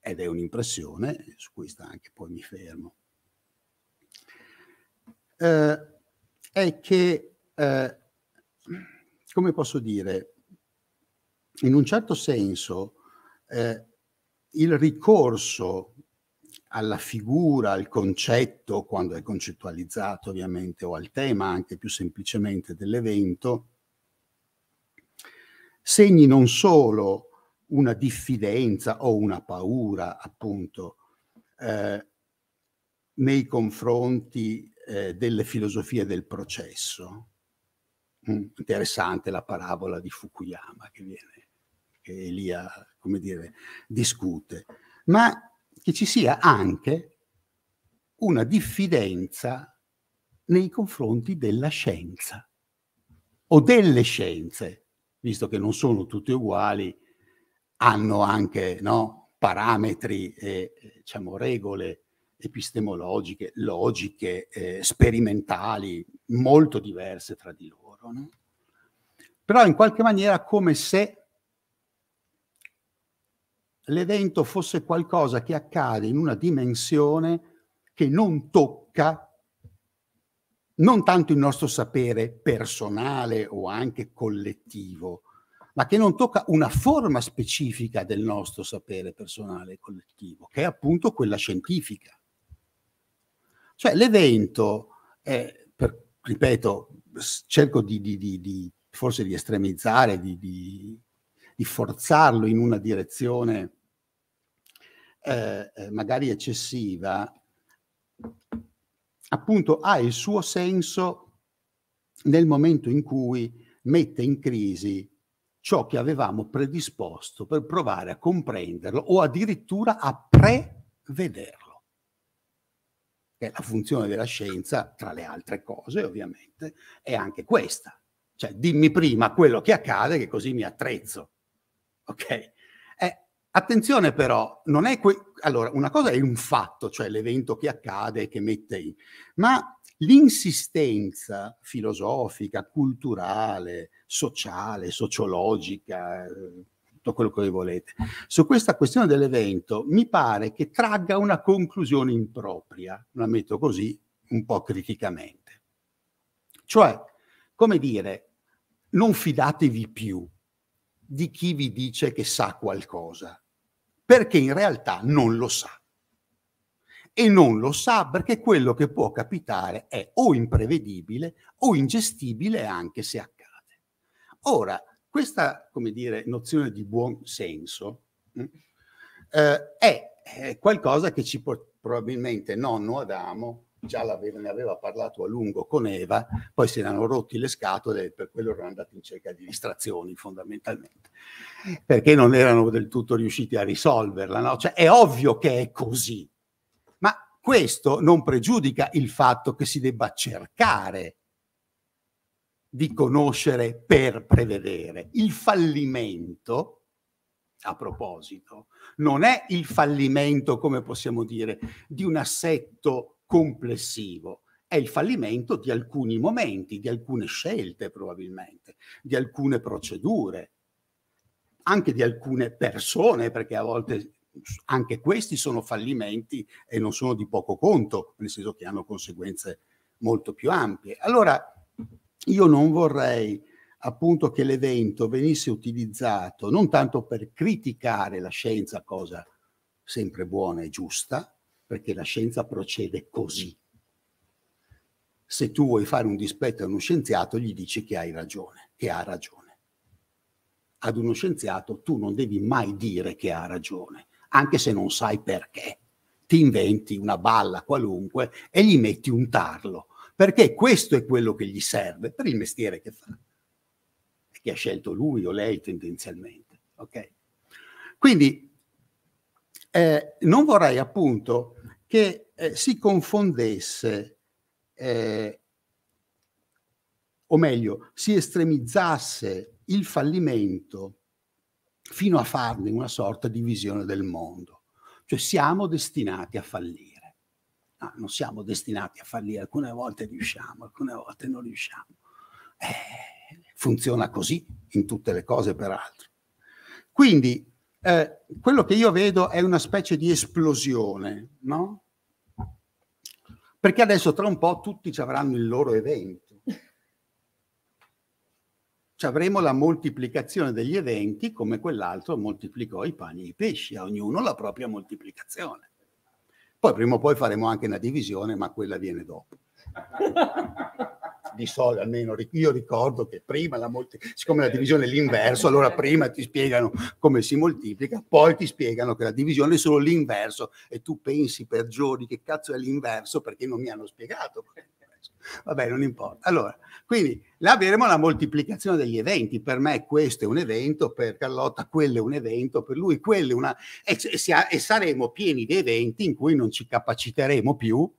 ed è un'impressione, su cui sta anche poi mi fermo, eh, è che eh, come posso dire, in un certo senso eh, il ricorso alla figura, al concetto, quando è concettualizzato ovviamente, o al tema anche più semplicemente dell'evento, segni non solo una diffidenza o una paura, appunto, eh, nei confronti eh, delle filosofie del processo, interessante la parabola di Fukuyama che viene, che Elia, come dire, discute, ma che ci sia anche una diffidenza nei confronti della scienza o delle scienze, visto che non sono tutte uguali, hanno anche no, parametri e diciamo, regole epistemologiche, logiche, eh, sperimentali molto diverse tra di loro loro, no? Però in qualche maniera come se l'evento fosse qualcosa che accade in una dimensione che non tocca non tanto il nostro sapere personale o anche collettivo, ma che non tocca una forma specifica del nostro sapere personale e collettivo, che è appunto quella scientifica. Cioè l'evento è, per, ripeto, cerco di, di, di, di, forse di estremizzare, di, forzarlo in una direzione eh, eh, magari eccessiva, appunto ha il suo senso nel momento in cui mette in crisi ciò che avevamo predisposto per provare a comprenderlo o addirittura a prevederlo che la funzione della scienza, tra le altre cose ovviamente, è anche questa. Cioè, dimmi prima quello che accade che così mi attrezzo. Ok? Eh, attenzione però, non è que- allora, una cosa è un fatto, cioè l'evento che accade e che mette in, ma l'insistenza filosofica, culturale, sociale, sociologica, eh, tutto quello che volete. Su questa questione dell'evento mi pare che tragga una conclusione impropria, la metto così un po' criticamente. Cioè, come dire, non fidatevi più di chi vi dice che sa qualcosa, perché in realtà non lo sa. E non lo sa perché quello che può capitare è o imprevedibile o ingestibile anche se accade. Ora, questa, come dire, nozione di buon senso mm, eh, è qualcosa che ci può, probabilmente nonno Adamo già ne aveva parlato a lungo con Eva, poi si erano rotti le scatole e per quello erano andati in cerca di distrazioni fondamentalmente, perché non erano del tutto riusciti a risolverla. No? Cioè, è ovvio che è così, ma questo non pregiudica il fatto che si debba cercare di conoscere per prevedere. Il fallimento, a proposito, non è il fallimento, come possiamo dire, di un assetto complessivo, è il fallimento di alcuni momenti, di alcune scelte probabilmente, di alcune procedure, anche di alcune persone, perché a volte anche questi sono fallimenti e non sono di poco conto, nel senso che hanno conseguenze molto più ampie. Allora, io non vorrei appunto che l'evento venisse utilizzato non tanto per criticare la scienza, cosa sempre buona e giusta, perché la scienza procede così. Se tu vuoi fare un dispetto a uno scienziato, gli dici che hai ragione, che ha ragione. Ad uno scienziato tu non devi mai dire che ha ragione, anche se non sai perché. Ti inventi una balla qualunque e gli metti un tarlo perché questo è quello che gli serve per il mestiere che fa, che ha scelto lui o lei tendenzialmente. Okay? Quindi eh, non vorrei appunto che eh, si confondesse, eh, o meglio, si estremizzasse il fallimento fino a farne una sorta di visione del mondo. Cioè siamo destinati a fallire. No, ah, non siamo destinati a fallire, alcune volte riusciamo, alcune volte non riusciamo. Eh, funziona così in tutte le cose, peraltro. Quindi eh, quello che io vedo è una specie di esplosione, no? Perché adesso tra un po' tutti ci avranno il loro evento. Ci avremo la moltiplicazione degli eventi come quell'altro moltiplicò i pani e i pesci, a ognuno la propria moltiplicazione. Poi prima o poi faremo anche una divisione, ma quella viene dopo. di solito almeno io ricordo che prima la molti- siccome la divisione è l'inverso allora prima ti spiegano come si moltiplica poi ti spiegano che la divisione è solo l'inverso e tu pensi per giorni che cazzo è l'inverso perché non mi hanno spiegato Vabbè, non importa. Allora, quindi là avremo la moltiplicazione degli eventi. Per me questo è un evento, per Carlotta quello è un evento, per lui quello è una... E, e saremo pieni di eventi in cui non ci capaciteremo più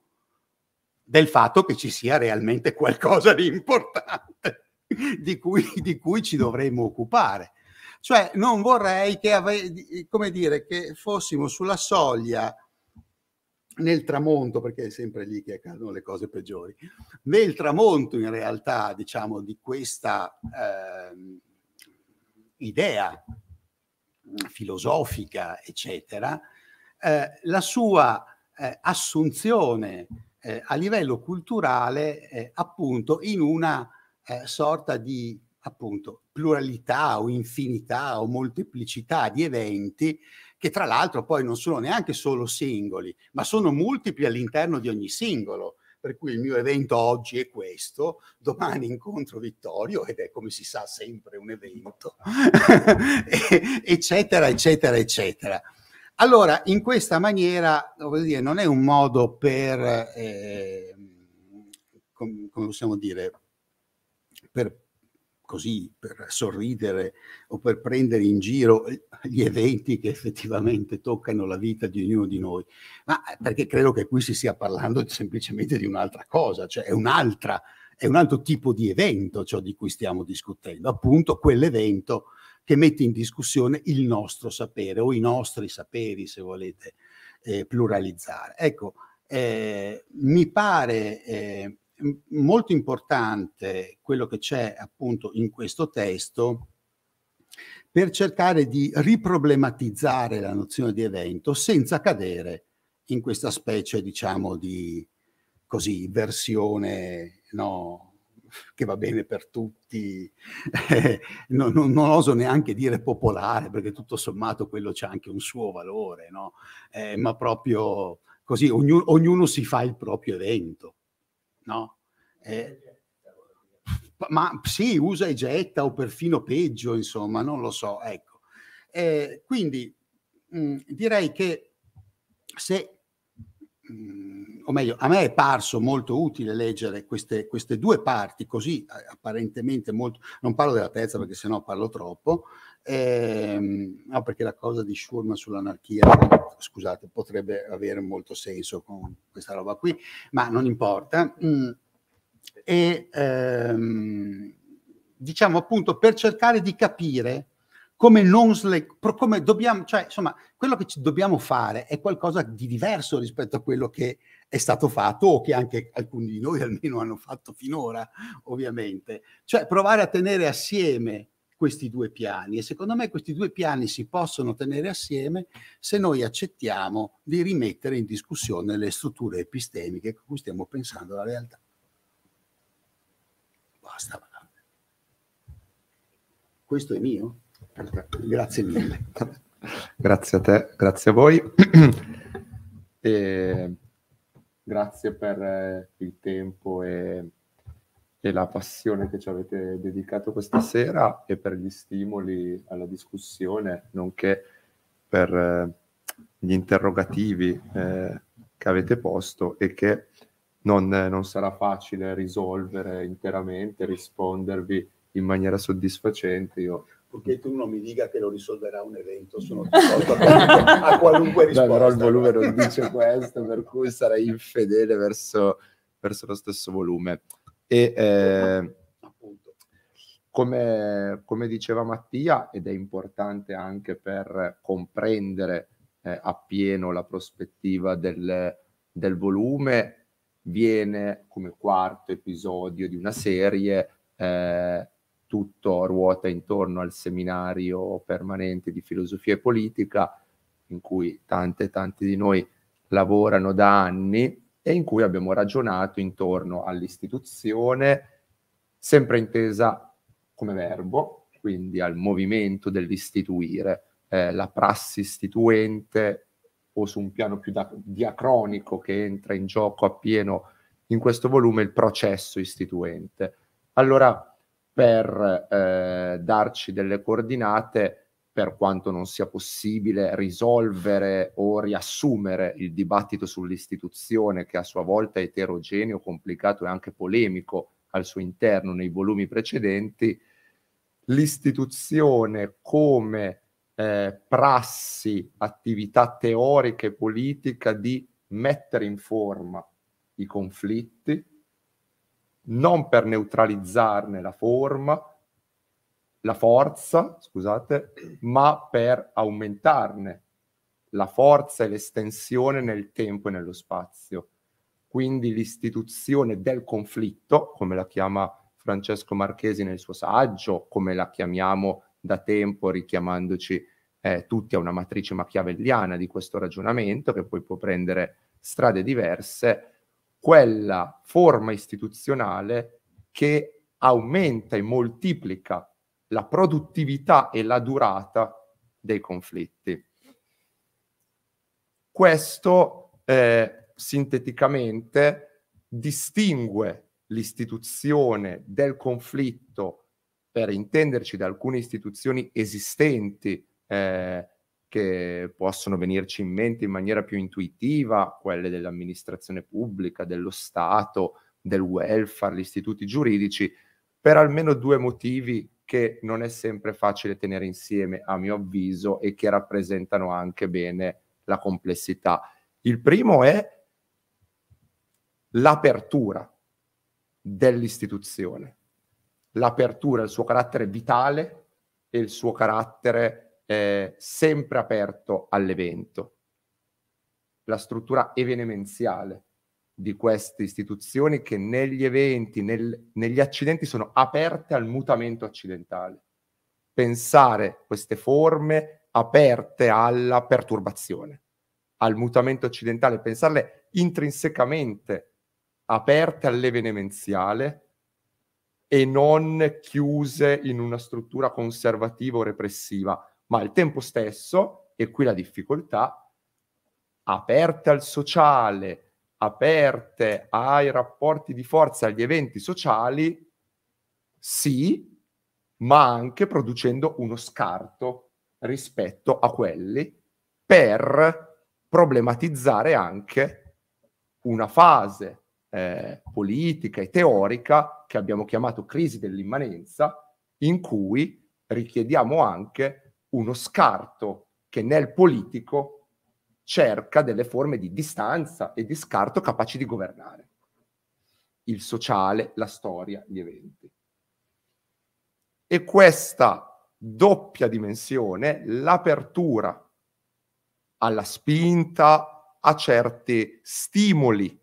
del fatto che ci sia realmente qualcosa di importante di cui, di cui ci dovremmo occupare. Cioè, non vorrei che, ave- come dire, che fossimo sulla soglia nel tramonto, perché è sempre lì che accadono le cose peggiori, nel tramonto in realtà, diciamo, di questa eh, idea filosofica, eccetera, eh, la sua eh, assunzione eh, a livello culturale, eh, appunto, in una eh, sorta di appunto pluralità o infinità o molteplicità di eventi che tra l'altro poi non sono neanche solo singoli, ma sono multipli all'interno di ogni singolo. Per cui il mio evento oggi è questo, domani incontro Vittorio ed è come si sa sempre un evento, eccetera, eccetera, eccetera. Allora, in questa maniera, dire, non è un modo per, eh, ehm, com- come possiamo dire, per così per sorridere o per prendere in giro eh, gli eventi che effettivamente toccano la vita di ognuno di noi, ma eh, perché credo che qui si stia parlando semplicemente di un'altra cosa, cioè è un'altra è un altro tipo di evento ciò di cui stiamo discutendo, appunto quell'evento che mette in discussione il nostro sapere o i nostri saperi, se volete eh, pluralizzare. Ecco, eh, mi pare eh, molto importante quello che c'è appunto in questo testo per cercare di riproblematizzare la nozione di evento senza cadere in questa specie, diciamo, di così, versione no, che va bene per tutti, non, non, non, oso neanche dire popolare, perché tutto sommato quello c'è anche un suo valore, no? eh, ma proprio così, ognuno, ognuno si fa il proprio evento no? Eh, ma sì, usa e getta o perfino peggio, insomma, non lo so, ecco. Eh, quindi mh, mm, direi che se, mh, mm, o meglio, a me è parso molto utile leggere queste, queste due parti, così eh, apparentemente molto, non parlo della terza perché sennò parlo troppo, Ehm, no, perché la cosa di Schurman sull'anarchia, scusate, potrebbe avere molto senso con questa roba qui, ma non importa. Mm. E ehm, diciamo appunto per cercare di capire come non come dobbiamo, cioè insomma, quello che dobbiamo fare è qualcosa di diverso rispetto a quello che è stato fatto o che anche alcuni di noi almeno hanno fatto finora, ovviamente. Cioè provare a tenere assieme questi due piani e secondo me questi due piani si possono tenere assieme se noi accettiamo di rimettere in discussione le strutture epistemiche con cui stiamo pensando la realtà. Basta. Questo è mio. Grazie mille. grazie a te, grazie a voi. e grazie per eh, il tempo e e la passione che ci avete dedicato questa sera e per gli stimoli alla discussione, nonché per eh, gli interrogativi eh, che avete posto e che non, non sarà facile risolvere interamente, rispondervi in maniera soddisfacente. Io Perché tu non mi dica che lo risolverà un evento, sono disposto a, qualunque risposta. però il volume non dice questo, per cui sarei infedele verso, verso lo stesso volume. E eh, come, come, diceva Mattia, ed è importante anche per comprendere eh, appieno la prospettiva del, del volume, viene come quarto episodio di una serie eh, tutto ruota intorno al seminario permanente di filosofia e politica in cui tante e di noi lavorano da anni e in cui abbiamo ragionato intorno all'istituzione, sempre intesa come verbo, quindi al movimento dell'istituire, eh, la prassi istituente o su un piano più da- diacronico che entra in gioco appieno in questo volume il processo istituente. Allora, per eh, darci delle coordinate, per quanto non sia possibile risolvere o riassumere il dibattito sull'istituzione che a sua volta è eterogeneo, complicato e anche polemico al suo interno nei volumi precedenti, l'istituzione come eh, prassi, attività teorica e politica di mettere in forma i conflitti, non per neutralizzarne la forma, la forza, scusate, ma per aumentarne la forza e l'estensione nel tempo e nello spazio. Quindi l'istituzione del conflitto, come la chiama Francesco Marchesi nel suo saggio, come la chiamiamo da tempo richiamandoci eh, tutti a una matrice machiavelliana di questo ragionamento, che poi può prendere strade diverse, quella forma istituzionale che aumenta e moltiplica la produttività e la durata dei conflitti. Questo eh, sinteticamente distingue l'istituzione del conflitto, per intenderci, da alcune istituzioni esistenti eh, che possono venirci in mente in maniera più intuitiva, quelle dell'amministrazione pubblica, dello Stato, del welfare, gli istituti giuridici, per almeno due motivi che non è sempre facile tenere insieme, a mio avviso, e che rappresentano anche bene la complessità. Il primo è l'apertura dell'istituzione, l'apertura, il suo carattere vitale e il suo carattere eh, sempre aperto all'evento, la struttura evenemenziale di queste istituzioni che negli eventi, nel, negli accidenti sono aperte al mutamento accidentale. Pensare queste forme aperte alla perturbazione, al mutamento accidentale, pensarle intrinsecamente aperte all'evenemenziale e non chiuse in una struttura conservativa o repressiva, ma al tempo stesso, e qui la difficoltà, aperte al sociale, aperte ai rapporti di forza, agli eventi sociali, sì, ma anche producendo uno scarto rispetto a quelli per problematizzare anche una fase eh, politica e teorica che abbiamo chiamato crisi dell'immanenza, in cui richiediamo anche uno scarto che nel politico cerca delle forme di distanza e di scarto capaci di governare il sociale, la storia, gli eventi. E questa doppia dimensione, l'apertura alla spinta a certi stimoli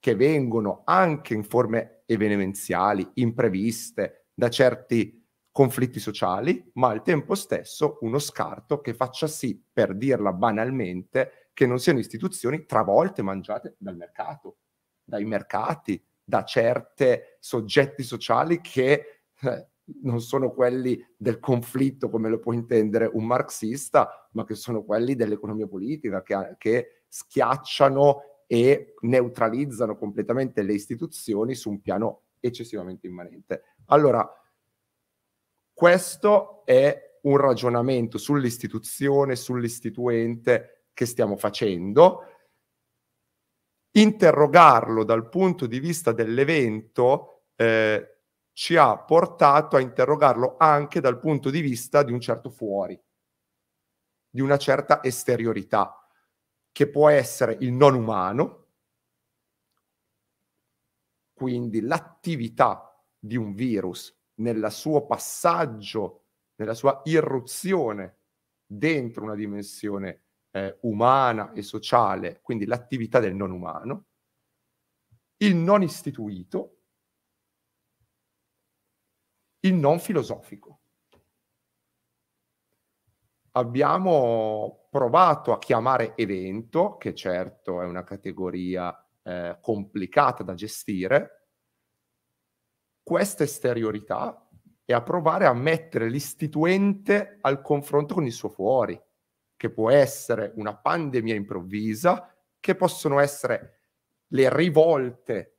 che vengono anche in forme evenemenziali, impreviste, da certi conflitti sociali, ma al tempo stesso uno scarto che faccia sì, per dirla banalmente, che non siano istituzioni travolte e mangiate dal mercato, dai mercati, da certi soggetti sociali che eh, non sono quelli del conflitto come lo può intendere un marxista, ma che sono quelli dell'economia politica, che, che schiacciano e neutralizzano completamente le istituzioni su un piano eccessivamente immanente. Allora, questo è un ragionamento sull'istituzione, sull'istituente che stiamo facendo. Interrogarlo dal punto di vista dell'evento eh, ci ha portato a interrogarlo anche dal punto di vista di un certo fuori, di una certa esteriorità, che può essere il non umano, quindi l'attività di un virus nel suo passaggio, nella sua irruzione dentro una dimensione eh, umana e sociale, quindi l'attività del non umano, il non istituito, il non filosofico. Abbiamo provato a chiamare evento, che certo è una categoria eh, complicata da gestire, questa esteriorità e a provare a mettere l'istituente al confronto con il suo fuori, che può essere una pandemia improvvisa, che possono essere le rivolte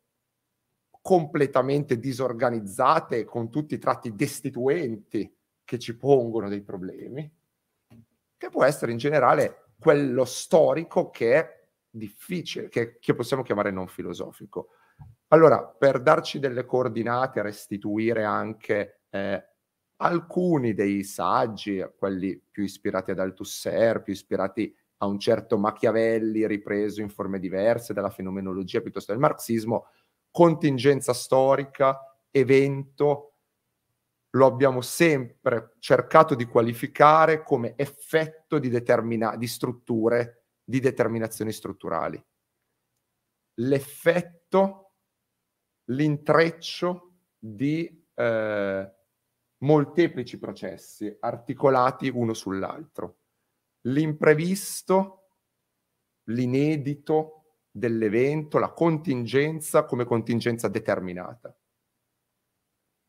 completamente disorganizzate con tutti i tratti destituenti che ci pongono dei problemi, che può essere in generale quello storico che è difficile, che, che possiamo chiamare non filosofico. Allora, per darci delle coordinate, restituire anche eh, alcuni dei saggi, quelli più ispirati ad Althusser, più ispirati a un certo Machiavelli ripreso in forme diverse dalla fenomenologia piuttosto del marxismo, contingenza storica, evento, lo abbiamo sempre cercato di qualificare come effetto di, determina- di strutture, di determinazioni strutturali. L'effetto l'intreccio di eh, molteplici processi articolati uno sull'altro. L'imprevisto, l'inedito dell'evento, la contingenza come contingenza determinata.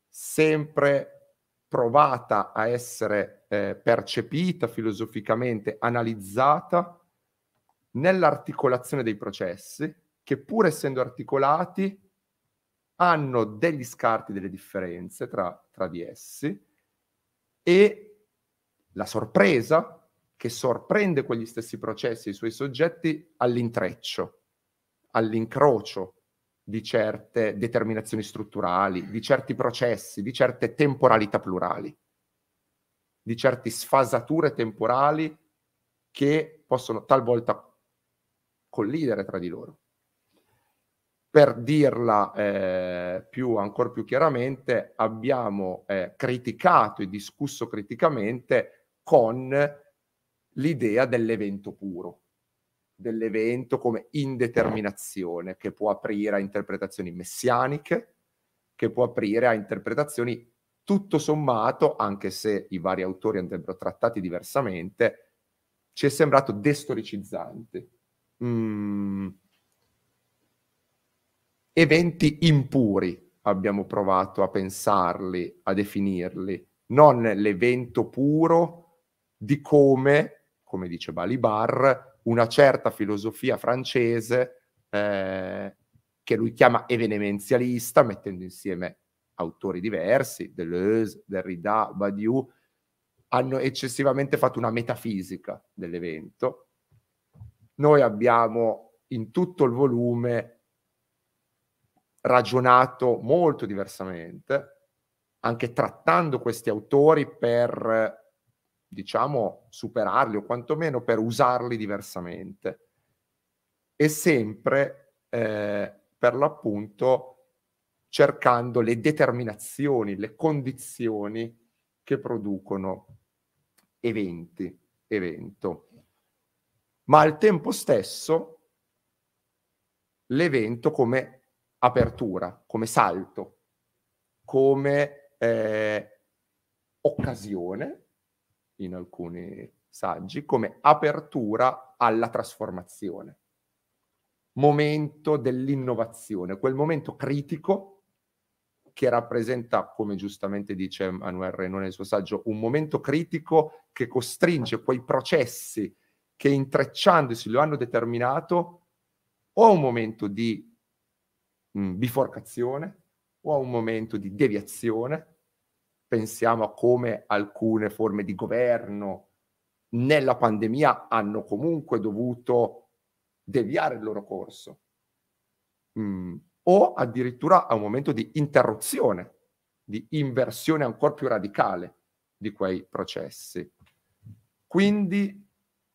Sempre provata a essere eh, percepita filosoficamente, analizzata nell'articolazione dei processi, che pur essendo articolati hanno degli scarti, delle differenze tra, tra di essi e la sorpresa che sorprende quegli stessi processi e i suoi soggetti all'intreccio, all'incrocio di certe determinazioni strutturali, di certi processi, di certe temporalità plurali, di certe sfasature temporali che possono talvolta collidere tra di loro. Per dirla eh, più, ancora più chiaramente, abbiamo eh, criticato e discusso criticamente con l'idea dell'evento puro, dell'evento come indeterminazione che può aprire a interpretazioni messianiche, che può aprire a interpretazioni tutto sommato, anche se i vari autori andrebbero trattati diversamente, ci è sembrato destoricizzante. Mm, eventi impuri abbiamo provato a pensarli, a definirli, non l'evento puro di come, come dice Balibar, una certa filosofia francese eh, che lui chiama evenemenzialista, mettendo insieme autori diversi, Deleuze, Derrida, Badiou, hanno eccessivamente fatto una metafisica dell'evento. Noi abbiamo in tutto il volume ragionato molto diversamente, anche trattando questi autori per, diciamo, superarli o quantomeno per usarli diversamente. E sempre, eh, per l'appunto, cercando le determinazioni, le condizioni che producono eventi, evento. Ma al tempo stesso l'evento come apertura, come salto, come eh, occasione, in alcuni saggi, come apertura alla trasformazione, momento dell'innovazione, quel momento critico che rappresenta, come giustamente dice Manuel Renone nel suo saggio, un momento critico che costringe quei processi che intrecciandosi lo hanno determinato o un momento di mh, mm, biforcazione o a un momento di deviazione. Pensiamo a come alcune forme di governo nella pandemia hanno comunque dovuto deviare il loro corso mh, mm, o addirittura a un momento di interruzione, di inversione ancora più radicale di quei processi. Quindi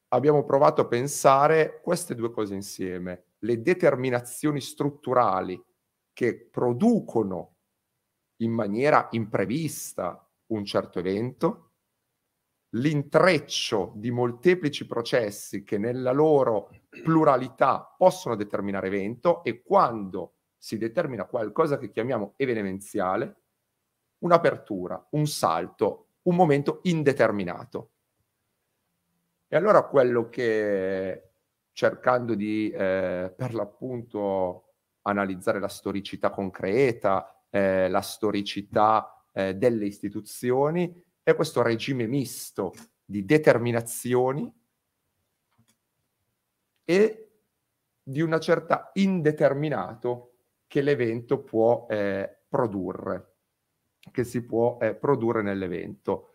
abbiamo provato a pensare queste due cose insieme le determinazioni strutturali che producono in maniera imprevista un certo evento, l'intreccio di molteplici processi che nella loro pluralità possono determinare evento e quando si determina qualcosa che chiamiamo evenemenziale, un'apertura, un salto, un momento indeterminato. E allora quello che cercando di eh, per l'appunto analizzare la storicità concreta, eh, la storicità eh, delle istituzioni e questo regime misto di determinazioni e di una certa indeterminato che l'evento può eh, produrre, che si può eh, produrre nell'evento.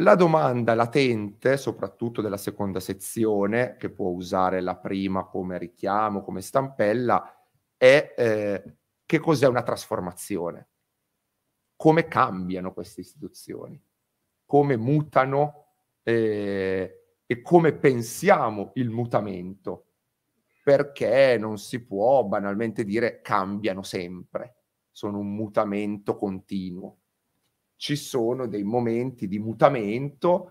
La domanda latente, soprattutto della seconda sezione, che può usare la prima come richiamo, come stampella, è eh, che cos'è una trasformazione? Come cambiano queste istituzioni? Come mutano eh, e come pensiamo il mutamento? Perché non si può banalmente dire cambiano sempre, sono un mutamento continuo ci sono dei momenti di mutamento,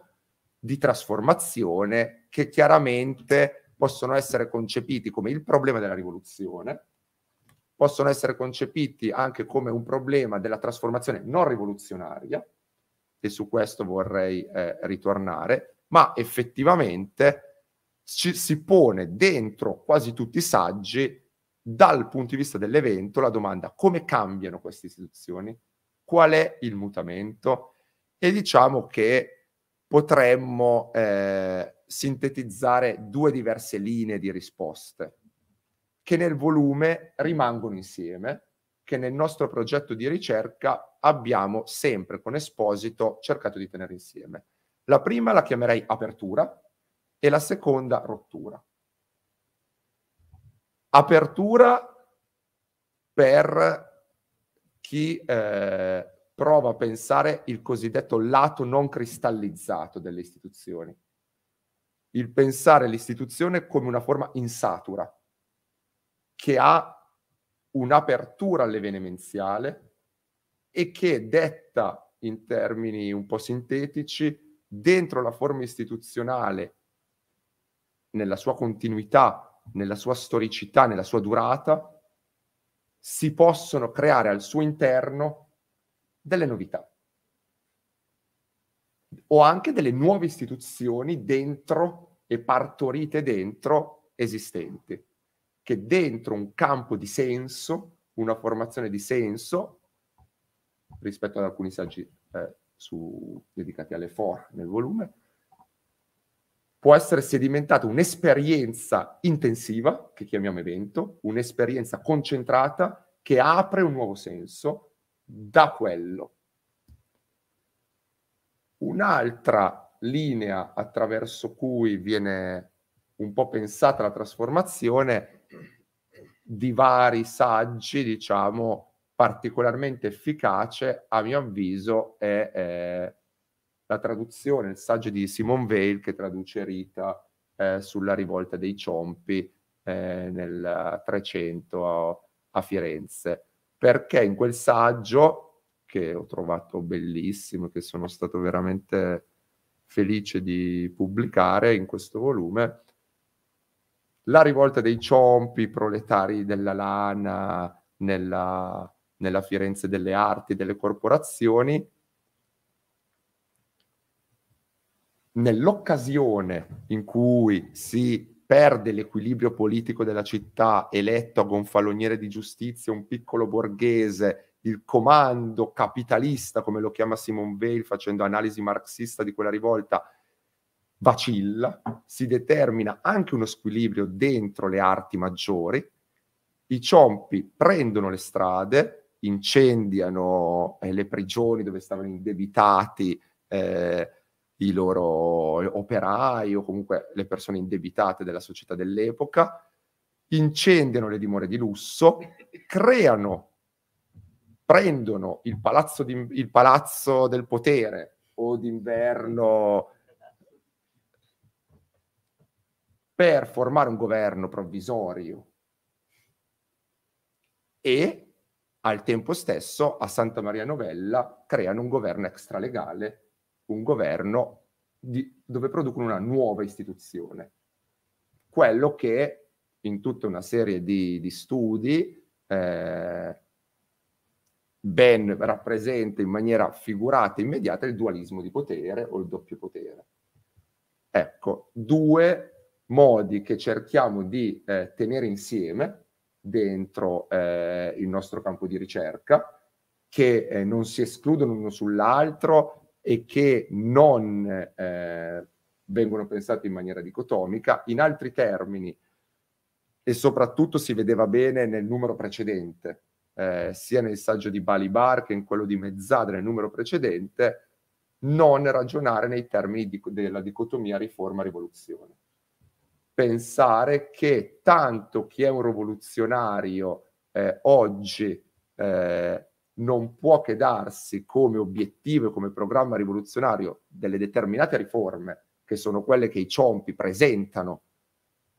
di trasformazione che chiaramente possono essere concepiti come il problema della rivoluzione, possono essere concepiti anche come un problema della trasformazione non rivoluzionaria, e su questo vorrei eh, ritornare, ma effettivamente ci, si pone dentro quasi tutti i saggi, dal punto di vista dell'evento, la domanda come cambiano queste istituzioni, qual è il mutamento e diciamo che potremmo eh, sintetizzare due diverse linee di risposte che nel volume rimangono insieme, che nel nostro progetto di ricerca abbiamo sempre con Esposito cercato di tenere insieme. La prima la chiamerei apertura e la seconda rottura. Apertura per chi eh, prova a pensare il cosiddetto lato non cristallizzato delle istituzioni, il pensare l'istituzione come una forma insatura, che ha un'apertura all'evenemenziale e che detta in termini un po' sintetici dentro la forma istituzionale nella sua continuità, nella sua storicità, nella sua durata, si possono creare al suo interno delle novità o anche delle nuove istituzioni dentro e partorite dentro esistenti, che dentro un campo di senso, una formazione di senso, rispetto ad alcuni saggi eh, su, dedicati alle FOR nel volume, può essere sedimentato un'esperienza intensiva, che chiamiamo evento, un'esperienza concentrata che apre un nuovo senso da quello. Un'altra linea attraverso cui viene un po' pensata la trasformazione di vari saggi, diciamo, particolarmente efficace, a mio avviso, è... è eh, la traduzione, il saggio di Simone Veil che traduce Rita eh, sulla rivolta dei Ciompi eh, nel 300 a, a, Firenze, perché in quel saggio, che ho trovato bellissimo, che sono stato veramente felice di pubblicare in questo volume, la rivolta dei Ciompi, i proletari della lana nella, nella Firenze delle arti, delle corporazioni, nell'occasione in cui si perde l'equilibrio politico della città, eletto a gonfaloniere di giustizia un piccolo borghese, il comando capitalista, come lo chiama Simone Veil facendo analisi marxista di quella rivolta, vacilla, si determina anche uno squilibrio dentro le arti maggiori, i ciompi prendono le strade, incendiano eh, le prigioni dove stavano indebitati, eh, i loro operai o comunque le persone indebitate della società dell'epoca, incendiano le dimore di lusso, creano, prendono il palazzo, di, il palazzo del potere o d'inverno per formare un governo provvisorio e al tempo stesso a Santa Maria Novella creano un governo extralegale un governo di, dove producono una nuova istituzione. Quello che in tutta una serie di, di studi eh, ben rappresenta in maniera figurata e immediata il dualismo di potere o il doppio potere. Ecco, due modi che cerchiamo di eh, tenere insieme dentro eh, il nostro campo di ricerca, che eh, non si escludono l'uno sull'altro, e che non eh, vengono pensate in maniera dicotomica. In altri termini, e soprattutto si vedeva bene nel numero precedente, eh, sia nel saggio di Balibar che in quello di Mezzadre nel numero precedente, non ragionare nei termini di, della dicotomia riforma-rivoluzione. Pensare che tanto chi è un rivoluzionario eh, oggi eh, non può che darsi come obiettivo e come programma rivoluzionario delle determinate riforme, che sono quelle che i ciompi presentano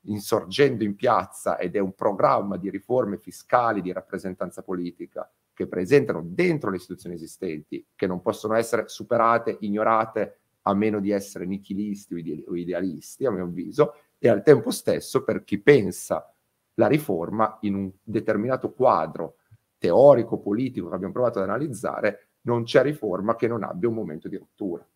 insorgendo in piazza, ed è un programma di riforme fiscali, di rappresentanza politica, che presentano dentro le istituzioni esistenti, che non possono essere superate, ignorate, a meno di essere nichilisti o idealisti, a mio avviso, e al tempo stesso per chi pensa la riforma in un determinato quadro teorico, politico che abbiamo provato ad analizzare, non c'è riforma che non abbia un momento di rottura.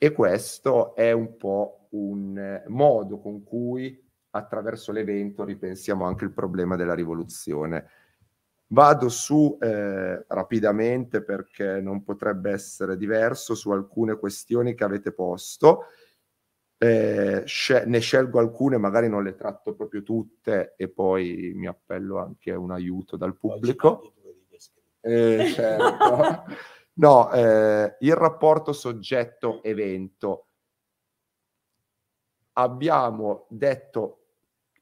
E questo è un po' un eh, modo con cui attraverso l'evento ripensiamo anche il problema della rivoluzione. Vado su eh, rapidamente perché non potrebbe essere diverso su alcune questioni che avete posto eh, ne scelgo alcune, magari non le tratto proprio tutte e poi mi appello anche a un aiuto dal pubblico. Eh, certo. no, eh, il rapporto soggetto-evento. Abbiamo detto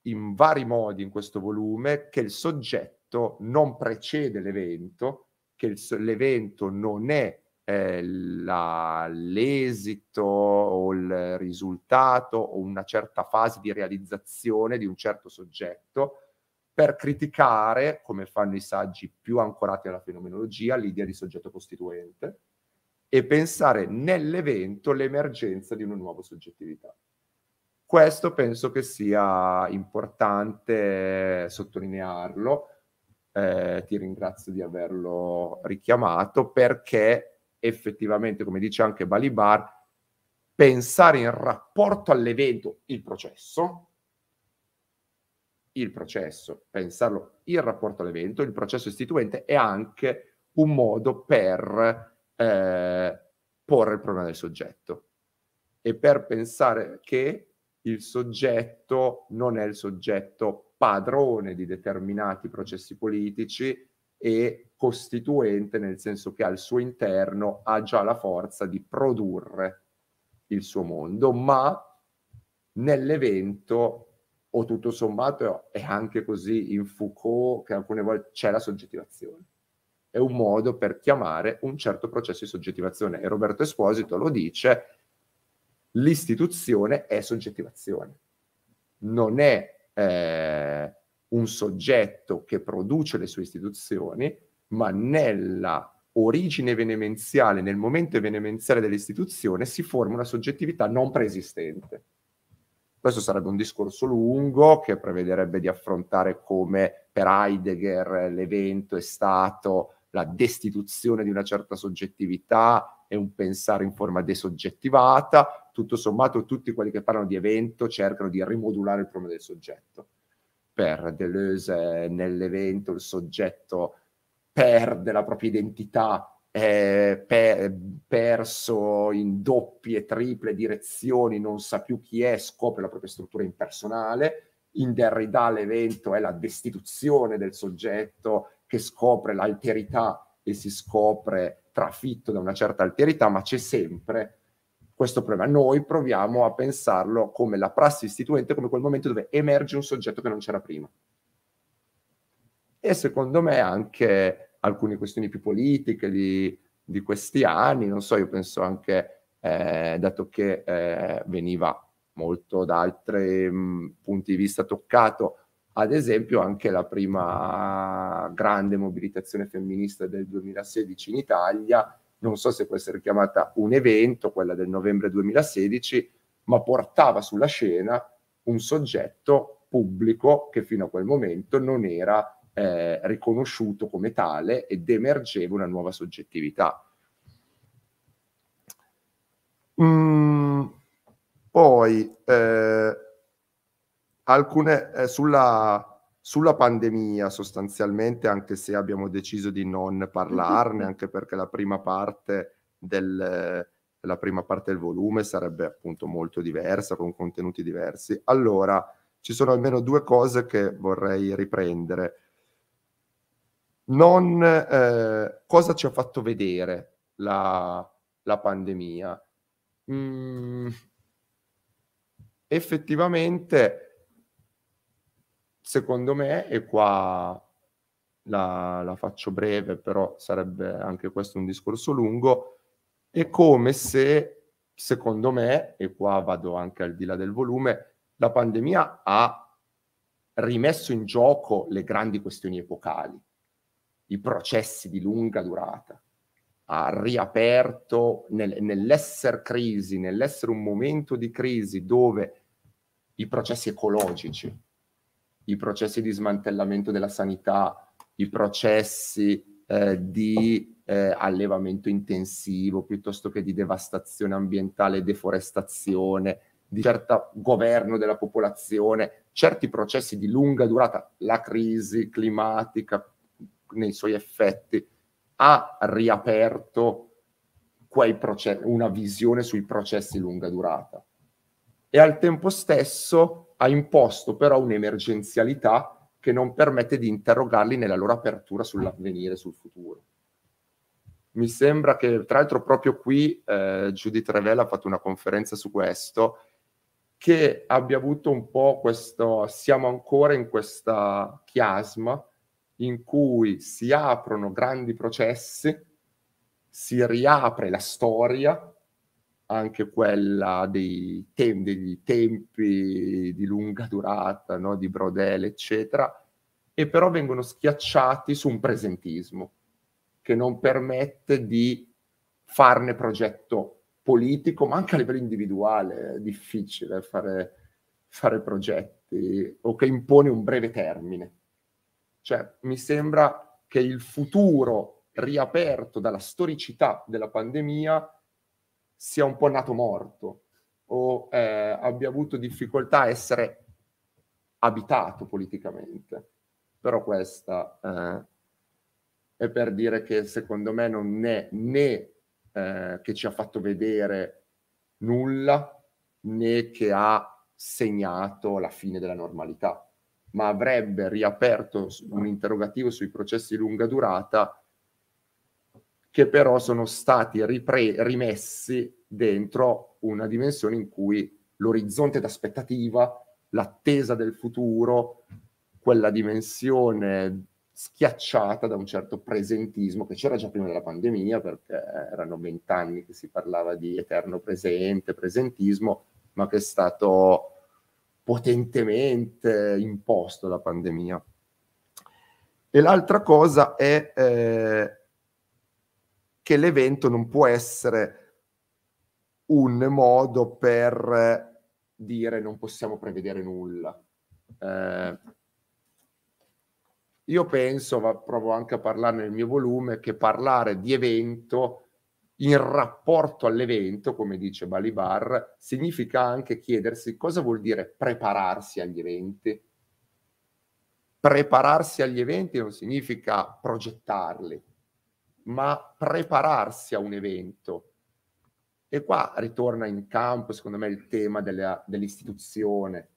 in vari modi in questo volume che il soggetto non precede l'evento, che l'evento non è eh, la, l'esito o il risultato o una certa fase di realizzazione di un certo soggetto per criticare, come fanno i saggi più ancorati alla fenomenologia, l'idea di soggetto costituente e pensare nell'evento l'emergenza di una nuova soggettività. Questo penso che sia importante sottolinearlo, eh, ti ringrazio di averlo richiamato perché effettivamente, come dice anche Balibar, pensare in rapporto all'evento il processo, il processo, pensarlo in rapporto all'evento, il processo istituente è anche un modo per eh, porre il problema del soggetto e per pensare che il soggetto non è il soggetto padrone di determinati processi politici, e costituente nel senso che al suo interno ha già la forza di produrre il suo mondo, ma nell'evento o tutto sommato è anche così in Foucault che alcune volte c'è la soggettivazione. È un modo per chiamare un certo processo di soggettivazione e Roberto Esposito lo dice, l'istituzione è soggettivazione, non è eh, un soggetto che produce le sue istituzioni, ma nella origine venemenziale, nel momento venemenziale dell'istituzione, si forma una soggettività non preesistente. Questo sarebbe un discorso lungo che prevederebbe di affrontare come per Heidegger l'evento è stato la destituzione di una certa soggettività e un pensare in forma desoggettivata. Tutto sommato tutti quelli che parlano di evento cercano di rimodulare il problema del soggetto per Deleuze nell'evento il soggetto perde la propria identità, è per, perso in doppie, triple direzioni, non sa più chi è, scopre la propria struttura impersonale. In Derrida l'evento è la destituzione del soggetto che scopre l'alterità e si scopre trafitto da una certa alterità, ma c'è sempre questo problema. Noi proviamo a pensarlo come la prassi istituente, come quel momento dove emerge un soggetto che non c'era prima. E secondo me anche alcune questioni più politiche di, di questi anni, non so, io penso anche, eh, dato che eh, veniva molto da altri mm, punti di vista toccato, ad esempio anche la prima grande mobilitazione femminista del 2016 in Italia, non so se può essere chiamata un evento, quella del novembre 2016, ma portava sulla scena un soggetto pubblico che fino a quel momento non era eh, riconosciuto come tale ed emergeva una nuova soggettività. Mm, poi eh, alcune eh, sulla sulla pandemia sostanzialmente, anche se abbiamo deciso di non parlarne, mhm. anche perché la prima parte del, la prima parte del volume sarebbe appunto molto diversa, con contenuti diversi. Allora, ci sono almeno due cose che vorrei riprendere. Non, eh, cosa ci ha fatto vedere la, la pandemia? Mm, effettivamente secondo me, e qua la, la faccio breve, però sarebbe anche questo un discorso lungo, è come se, secondo me, e qua vado anche al di là del volume, la pandemia ha rimesso in gioco le grandi questioni epocali, i processi di lunga durata, ha riaperto nel, nell'essere crisi, nell'essere un momento di crisi dove i processi ecologici, i processi di smantellamento della sanità, i processi eh, di eh, allevamento intensivo piuttosto che di devastazione ambientale, deforestazione, di certo governo della popolazione, certi processi di lunga durata, la crisi climatica nei suoi effetti, ha riaperto una visione sui processi lunga durata. E al tempo stesso ha imposto però un'emergenzialità che non permette di interrogarli nella loro apertura sull'avvenire, sul futuro. Mi sembra che, tra l'altro, proprio qui eh, Judith Revella ha fatto una conferenza su questo, che abbia avuto un po' questo, siamo ancora in questa chiasma in cui si aprono grandi processi, si riapre la storia, anche quella dei, tem- dei tempi di lunga durata, no? di Brodel, eccetera, e però vengono schiacciati su un presentismo che non permette di farne progetto politico, ma anche a livello individuale è difficile fare, fare progetti o che impone un breve termine. Cioè, mi sembra che il futuro riaperto dalla storicità della pandemia sia un po' nato morto o eh, abbia avuto difficoltà a essere abitato politicamente. Però questa eh, è per dire che secondo me non è né eh, che ci ha fatto vedere nulla né che ha segnato la fine della normalità, ma avrebbe riaperto un interrogativo sui processi di lunga durata che però sono stati ripre- rimessi dentro una dimensione in cui l'orizzonte d'aspettativa, l'attesa del futuro, quella dimensione schiacciata da un certo presentismo che c'era già prima della pandemia, perché erano vent'anni che si parlava di eterno presente, presentismo, ma che è stato potentemente imposto dalla pandemia. E l'altra cosa è eh, che l'evento non può essere un modo per dire non possiamo prevedere nulla. Eh, io penso, va, provo anche a parlare nel mio volume, che parlare di evento in rapporto all'evento, come dice Balibar, significa anche chiedersi cosa vuol dire prepararsi agli eventi. Prepararsi agli eventi non significa progettarli, ma prepararsi a un evento. E qua ritorna in campo, secondo me, il tema della, dell'istituzione,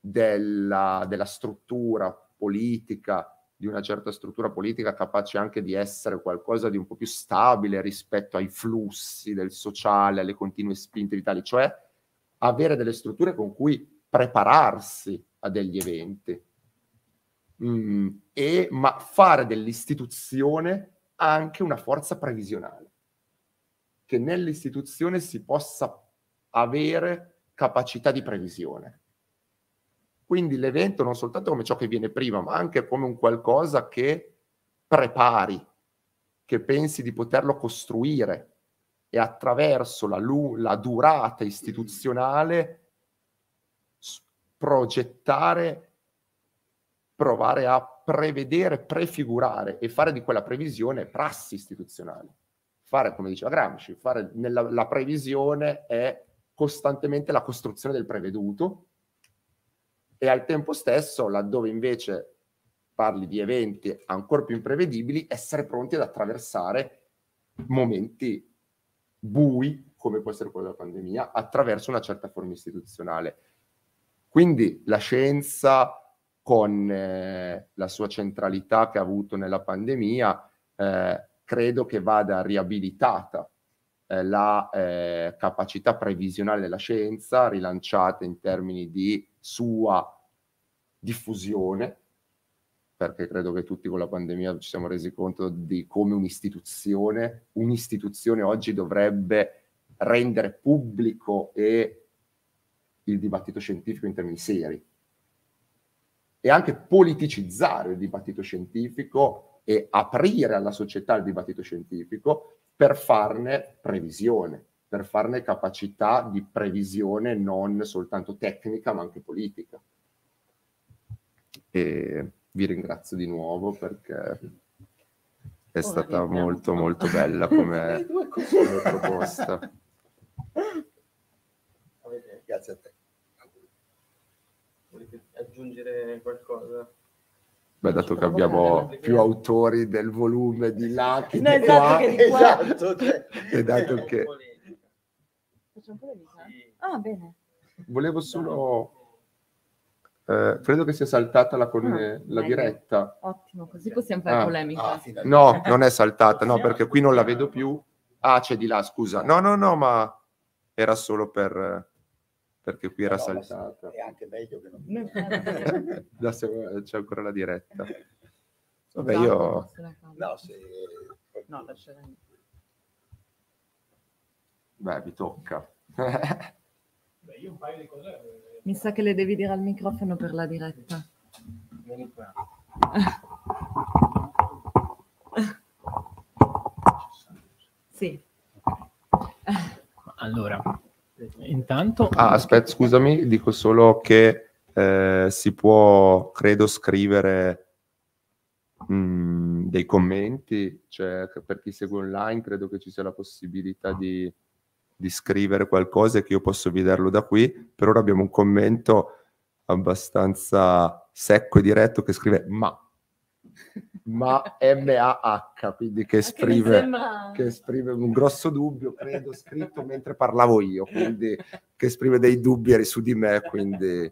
della, della struttura politica, di una certa struttura politica capace anche di essere qualcosa di un po' più stabile rispetto ai flussi del sociale, alle continue spinte vitali, cioè avere delle strutture con cui prepararsi a degli eventi, mm, e, ma fare dell'istituzione ha anche una forza previsionale, che nell'istituzione si possa avere capacità di previsione. Quindi l'evento non soltanto come ciò che viene prima, ma anche come un qualcosa che prepari, che pensi di poterlo costruire e attraverso la, lu- la durata istituzionale progettare, provare a prevedere, prefigurare e fare di quella previsione prassi istituzionale. Fare, come diceva Gramsci, fare nella, la previsione è costantemente la costruzione del preveduto e al tempo stesso, laddove invece parli di eventi ancora più imprevedibili, essere pronti ad attraversare momenti bui, come può essere quello della pandemia, attraverso una certa forma istituzionale. Quindi la scienza, con eh, la sua centralità che ha avuto nella pandemia, eh, credo che vada riabilitata eh, la eh, capacità previsionale della scienza, rilanciata in termini di sua diffusione, perché credo che tutti con la pandemia ci siamo resi conto di come un'istituzione, un'istituzione oggi dovrebbe rendere pubblico e il dibattito scientifico in termini seri e anche politicizzare il dibattito scientifico e aprire alla società il dibattito scientifico per farne previsione, per farne capacità di previsione non soltanto tecnica ma anche politica. E vi ringrazio di nuovo perché è stata molto molto bella come, come proposta. Grazie a te aggiungere qualcosa. Beh, dato che diciamo abbiamo più autori del volume di là che no, esatto, di qua, esatto, esatto cioè, e dato che... Facciamo un po' di Ah, bene. Volevo solo... Eh, credo che sia saltata la, con... ah, la diretta. Ottimo, così possiamo fare ah, polemica. Ah, no, non è saltata, no, perché qui non la vedo più. Ah, c'è di là, scusa. No, no, no, ma era solo per perché qui era no, saltata. È anche meglio che non... Adesso c'è ancora la diretta. Vabbè, io... No, se... No, lascerà... Beh, vi tocca. Beh, io un paio di cose... Eh, mi sa che le devi dire al microfono per la diretta. Vieni qua. sì. Allora, Intanto... Ah, eh, aspetta, scusami, dico solo che eh, si può, credo, scrivere mh, mm, dei commenti, cioè per chi segue online credo che ci sia la possibilità di, di scrivere qualcosa e che io posso vederlo da qui. Per ora abbiamo un commento abbastanza secco e diretto che scrive ma ma m quindi che esprime, che, esprime, un grosso dubbio, credo, scritto mentre parlavo io, quindi che esprime dei dubbi su di me, quindi...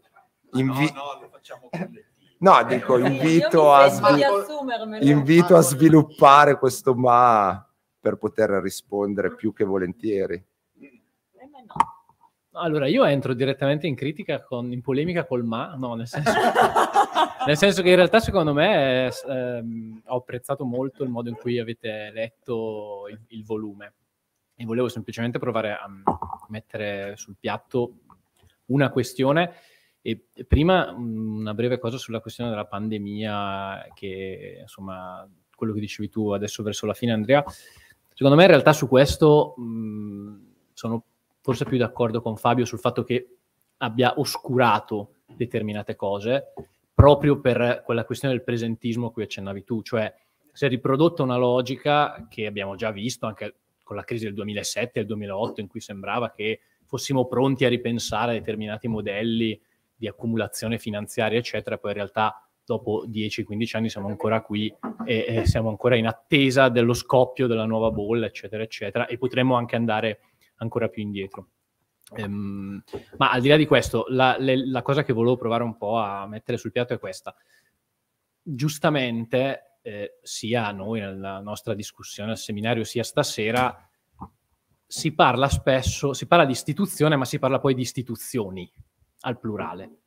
Invi- no, no, lo facciamo collettivo. No, dico, eh, invito, a, svil- invito a sviluppare questo ma per poter rispondere più che volentieri. Eh, no. Allora, io entro direttamente in critica, con, in polemica col ma, no, nel senso, nel senso che in realtà secondo me ehm, ho apprezzato molto il modo in cui avete letto il, il volume e volevo semplicemente provare a mm, mettere sul piatto una questione. E prima mm, una breve cosa sulla questione della pandemia, che insomma, quello che dicevi tu adesso verso la fine, Andrea. Secondo me in realtà su questo mh, mm, sono forse più d'accordo con Fabio sul fatto che abbia oscurato determinate cose proprio per quella questione del presentismo a cui accennavi tu, cioè si è riprodotta una logica che abbiamo già visto anche con la crisi del 2007 e del 2008 in cui sembrava che fossimo pronti a ripensare a determinati modelli di accumulazione finanziaria, eccetera, poi in realtà dopo 10-15 anni siamo ancora qui e, e siamo ancora in attesa dello scoppio della nuova bolla, eccetera, eccetera, e potremmo anche andare ancora più indietro. Um, ma al di là di questo, la, le, la, cosa che volevo provare un po' a mettere sul piatto è questa. Giustamente, eh, sia noi nella nostra discussione al seminario, sia stasera, si parla spesso, si parla di istituzione, ma si parla poi di istituzioni al plurale.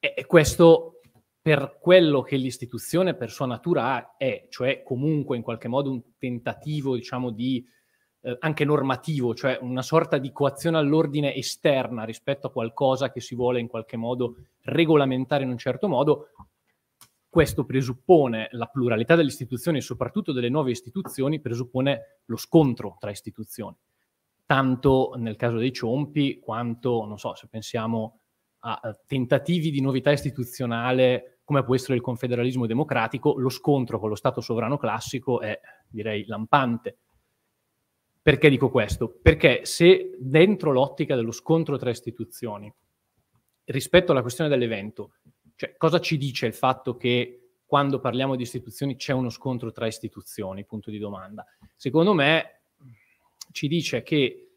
E, e questo per quello che l'istituzione per sua natura è, cioè comunque in qualche modo un tentativo, diciamo, di eh, anche normativo, cioè una sorta di coazione all'ordine esterna rispetto a qualcosa che si vuole in qualche modo regolamentare in un certo modo, questo presuppone la pluralità delle istituzioni e soprattutto delle nuove istituzioni, presuppone lo scontro tra istituzioni, tanto nel caso dei ciompi quanto, non so, se pensiamo a eh, tentativi di novità istituzionale come può essere il confederalismo democratico, lo scontro con lo Stato sovrano classico è direi lampante. Perché dico questo? Perché se dentro l'ottica dello scontro tra istituzioni, rispetto alla questione dell'evento, cioè cosa ci dice il fatto che quando parliamo di istituzioni c'è uno scontro tra istituzioni, punto di domanda? Secondo me ci dice che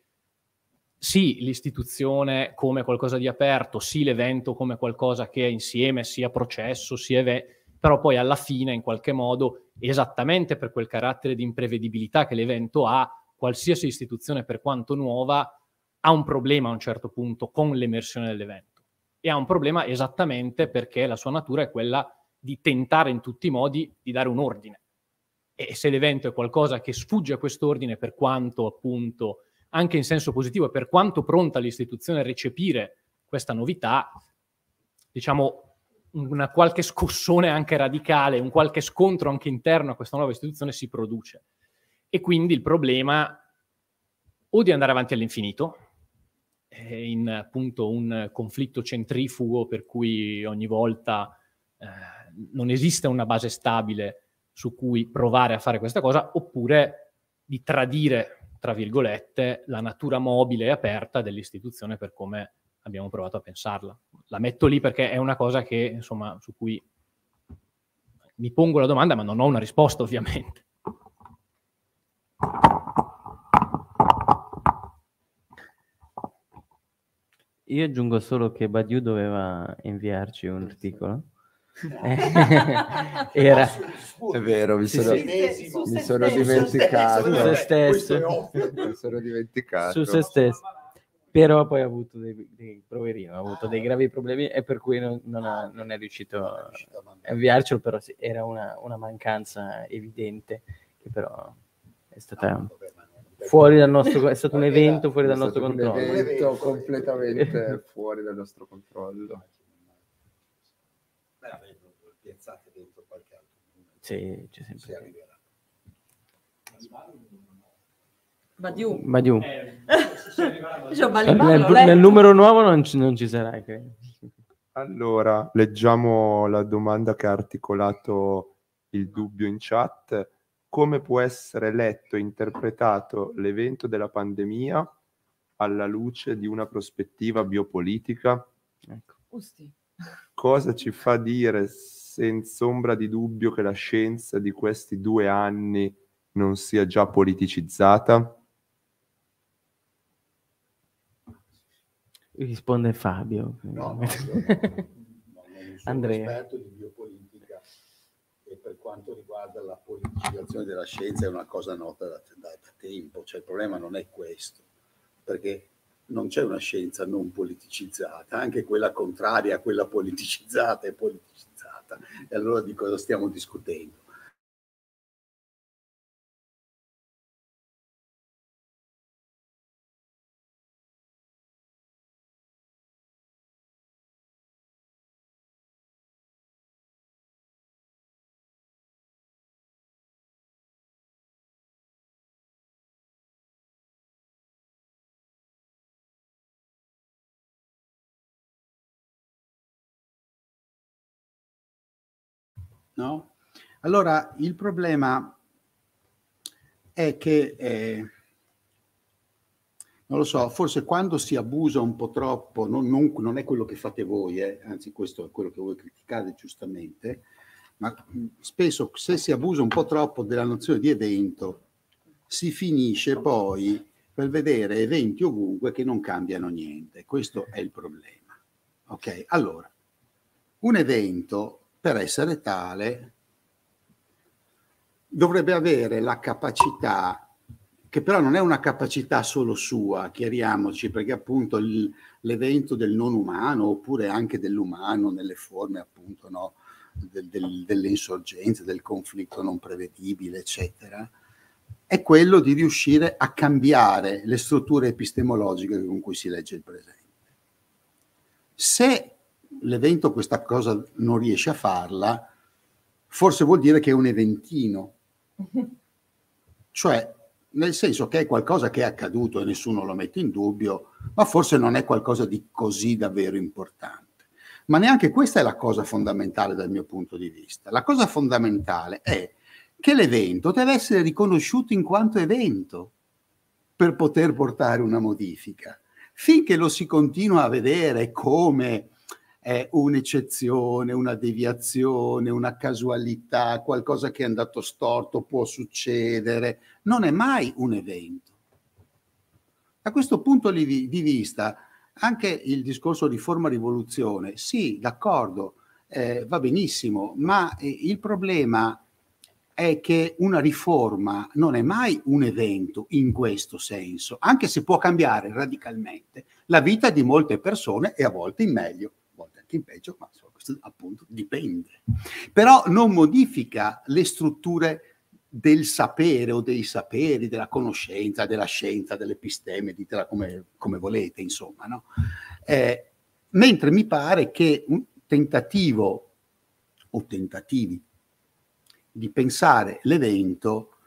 sì l'istituzione come qualcosa di aperto, sì l'evento come qualcosa che è insieme, sia processo, sia evento, però poi alla fine in qualche modo, esattamente per quel carattere di imprevedibilità che l'evento ha, qualsiasi istituzione, per quanto nuova, ha un problema a un certo punto con l'emersione dell'evento e ha un problema esattamente perché la sua natura è quella di tentare in tutti i modi di dare un ordine. E se l'evento è qualcosa che sfugge a quest'ordine, per quanto appunto anche in senso positivo e per quanto pronta l'istituzione a recepire questa novità, diciamo una qualche scossone anche radicale, un qualche scontro anche interno a questa nuova istituzione si produce. E quindi il problema o di andare avanti all'infinito, in appunto un conflitto centrifugo per cui ogni volta eh, non esiste una base stabile su cui provare a fare questa cosa, oppure di tradire, tra virgolette, la natura mobile e aperta dell'istituzione per come abbiamo provato a pensarla. La metto lì perché è una cosa che, insomma, su cui mi pongo la domanda, ma non ho una risposta ovviamente. Io aggiungo solo che Badiou doveva inviarci un articolo. Era è vero, mi sono, mi sono dimenticato su se stesso, mi sono dimenticato su se stesso. Però poi ha avuto dei, dei poverino, ha avuto ah, dei gravi problemi e per cui non, non, ha, ah. non è riuscito a inviarcelo, però era una, una mancanza evidente che però è stata... Ah, fuori dal nostro, è stato un evento fuori dal nostro controllo. Un evento completamente fuori dal nostro controllo. Piazzate dentro qualche altro. Sì, c'è sempre. Si arriverà. Badiù. Badiù. Eh, cioè, nel, nel, numero nuovo non ci, non ci sarà, credo. Allora, leggiamo la domanda che ha articolato il dubbio in chat come può essere letto e interpretato l'evento della pandemia alla luce di una prospettiva biopolitica? Ecco. Cosa ci fa dire senza ombra di dubbio che la scienza di questi due anni non sia già politicizzata? Risponde Fabio. No, no, no, no Andrea per quanto riguarda la politicizzazione della scienza è una cosa nota da, da, da tempo, cioè il problema non è questo, perché non c'è una scienza non politicizzata, anche quella contraria a quella politicizzata è politicizzata. E allora di cosa stiamo discutendo? No? Allora, il problema è che, eh, non lo so, forse quando si abusa un po' troppo, non, non, non è quello che fate voi, eh, anzi questo è quello che voi criticate giustamente, ma mm, spesso se si abusa un po' troppo della nozione di evento, si finisce poi per vedere eventi ovunque che non cambiano niente. Questo è il problema. Ok, allora, un evento per essere tale dovrebbe avere la capacità, che però non è una capacità solo sua, chiariamoci, perché appunto l'evento del non umano oppure anche dell'umano nelle forme appunto no, del, del, delle insorgenze, del conflitto non prevedibile, eccetera, è quello di riuscire a cambiare le strutture epistemologiche con cui si legge il presente. Se l'evento questa cosa non riesce a farla, forse vuol dire che è un eventino. Cioè, nel senso che è qualcosa che è accaduto e nessuno lo mette in dubbio, ma forse non è qualcosa di così davvero importante. Ma neanche questa è la cosa fondamentale dal mio punto di vista. La cosa fondamentale è che l'evento deve essere riconosciuto in quanto evento per poter portare una modifica. Finché lo si continua a vedere come è un'eccezione, una deviazione, una casualità, qualcosa che è andato storto, può succedere, non è mai un evento. Da questo punto di vista, anche il discorso di forma rivoluzione sì, d'accordo, eh, va benissimo, ma eh, il problema è che una riforma non è mai un evento in questo senso, anche se può cambiare radicalmente la vita di molte persone e a volte in meglio anche in peggio, ma insomma, questo appunto dipende. Però non modifica le strutture del sapere o dei saperi, della conoscenza, della scienza, dell'episteme, ditela come, come volete, insomma. No? Eh, mentre mi pare che un tentativo o tentativi di pensare l'evento,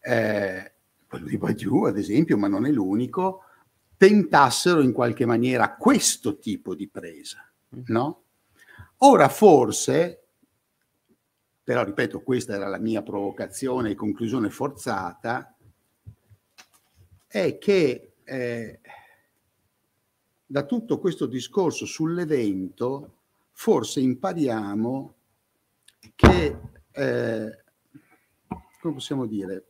eh, quello di Bajou ad esempio, ma non è l'unico, tentassero in qualche maniera questo tipo di presa. Mhm. no? Ora forse, però ripeto, questa era la mia provocazione e conclusione forzata, è che eh, da tutto questo discorso sull'evento forse impariamo che, eh, come possiamo dire,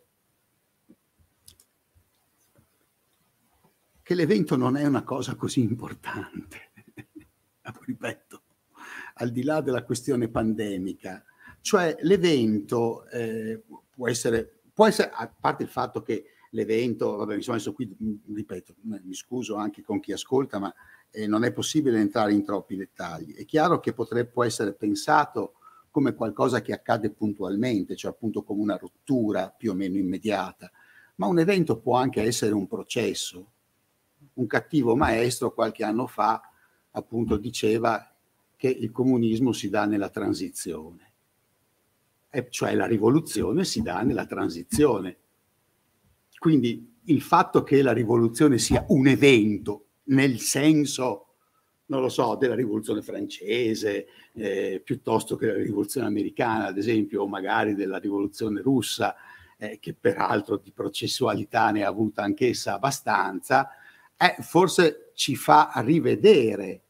che l'evento non è una cosa così importante. Ecco, ripeto, al di là della questione pandemica. Cioè l'evento eh, può, essere, può, essere, a parte il fatto che l'evento, vabbè mi sono messo qui, mm, ripeto, mm, mi scuso anche con chi ascolta, ma eh, non è possibile entrare in troppi dettagli. È chiaro che potrebbe, può essere pensato come qualcosa che accade puntualmente, cioè appunto come una rottura più o meno immediata, ma un evento può anche essere un processo. Un cattivo maestro qualche anno fa appunto mm. diceva che il comunismo si dà nella transizione, e cioè la rivoluzione si dà nella transizione. Quindi il fatto che la rivoluzione sia un evento nel senso, non lo so, della rivoluzione francese, eh, piuttosto che della rivoluzione americana, ad esempio, o magari della rivoluzione russa, eh, che peraltro di processualità ne ha avuta anch'essa abbastanza, eh, forse ci fa rivedere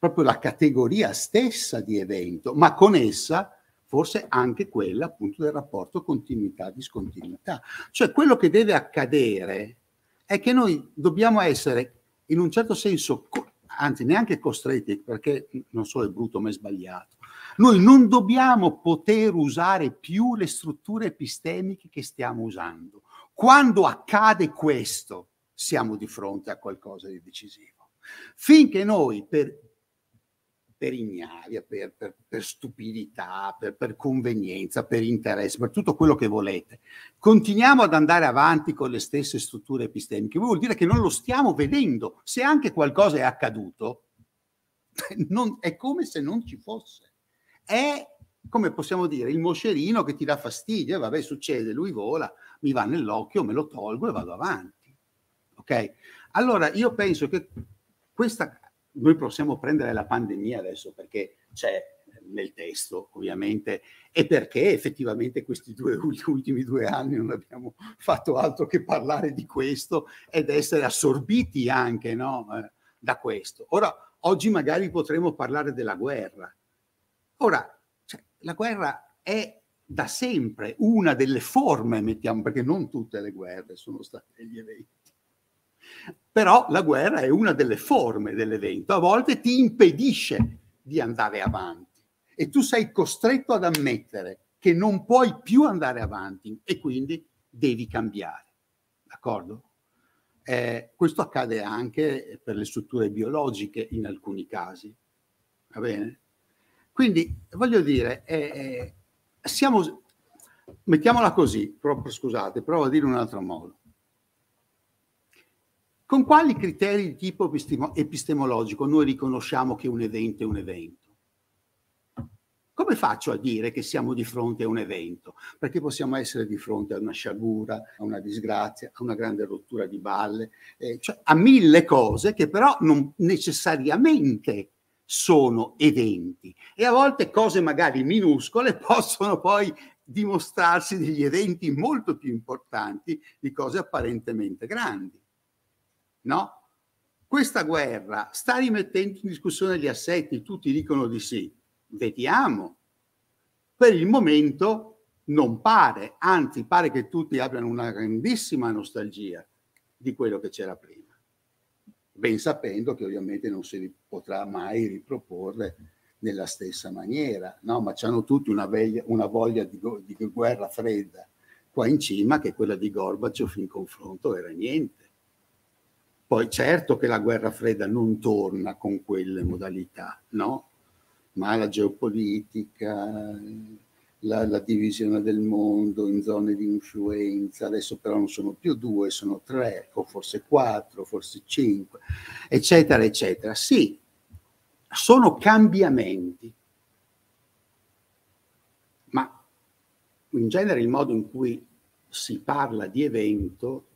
proprio la categoria stessa di evento, ma con essa forse anche quella appunto del rapporto continuità-discontinuità. Cioè quello che deve accadere è che noi dobbiamo essere in un certo senso, anzi neanche costretti, perché non so è brutto ma è sbagliato, noi non dobbiamo poter usare più le strutture epistemiche che stiamo usando. Quando accade questo, siamo di fronte a qualcosa di decisivo. Finché noi per per ignavia, per, per, per stupidità, per, per, convenienza, per interesse, per tutto quello che volete. Continuiamo ad andare avanti con le stesse strutture epistemiche, vuol dire che non lo stiamo vedendo. Se anche qualcosa è accaduto, non, è come se non ci fosse. È, come possiamo dire, il moscerino che ti dà fastidio, e eh, vabbè succede, lui vola, mi va nell'occhio, me lo tolgo e vado avanti. Ok? Allora io penso che questa noi possiamo prendere la pandemia adesso perché c'è nel testo ovviamente e perché effettivamente questi due ultimi due anni non abbiamo fatto altro che parlare di questo ed essere assorbiti anche no, eh, da questo. Ora, oggi magari potremo parlare della guerra. Ora, cioè, la guerra è da sempre una delle forme, mettiamo, perché non tutte le guerre sono state degli eventi però la guerra è una delle forme dell'evento, a volte ti impedisce di andare avanti e tu sei costretto ad ammettere che non puoi più andare avanti e quindi devi cambiare. D'accordo? Eh, questo accade anche per le strutture biologiche in alcuni casi. Va bene? Quindi voglio dire, eh, siamo, mettiamola così, proprio, scusate, provo a dire in un altro modo. Con quali criteri di tipo epistemologico noi riconosciamo che un evento è un evento? Come faccio a dire che siamo di fronte a un evento? Perché possiamo essere di fronte a una sciagura, a una disgrazia, a una grande rottura di balle, eh, cioè a mille cose che però non necessariamente sono eventi e a volte cose magari minuscole possono poi dimostrarsi degli eventi molto più importanti di cose apparentemente grandi no? Questa guerra sta rimettendo in discussione gli assetti, tutti dicono di sì. Vediamo. Per il momento non pare, anzi pare che tutti abbiano una grandissima nostalgia di quello che c'era prima, ben sapendo che ovviamente non si potrà mai riproporre nella stessa maniera, no? ma hanno tutti una, veglia, una voglia di, di guerra fredda qua in cima che quella di Gorbaciov in confronto era niente. Poi certo che la guerra fredda non torna con quelle modalità, no? Ma la geopolitica, la, la, divisione del mondo in zone di influenza, adesso però non sono più due, sono tre, o forse quattro, forse cinque, eccetera, eccetera. Sì, sono cambiamenti, ma in genere il modo in cui si parla di evento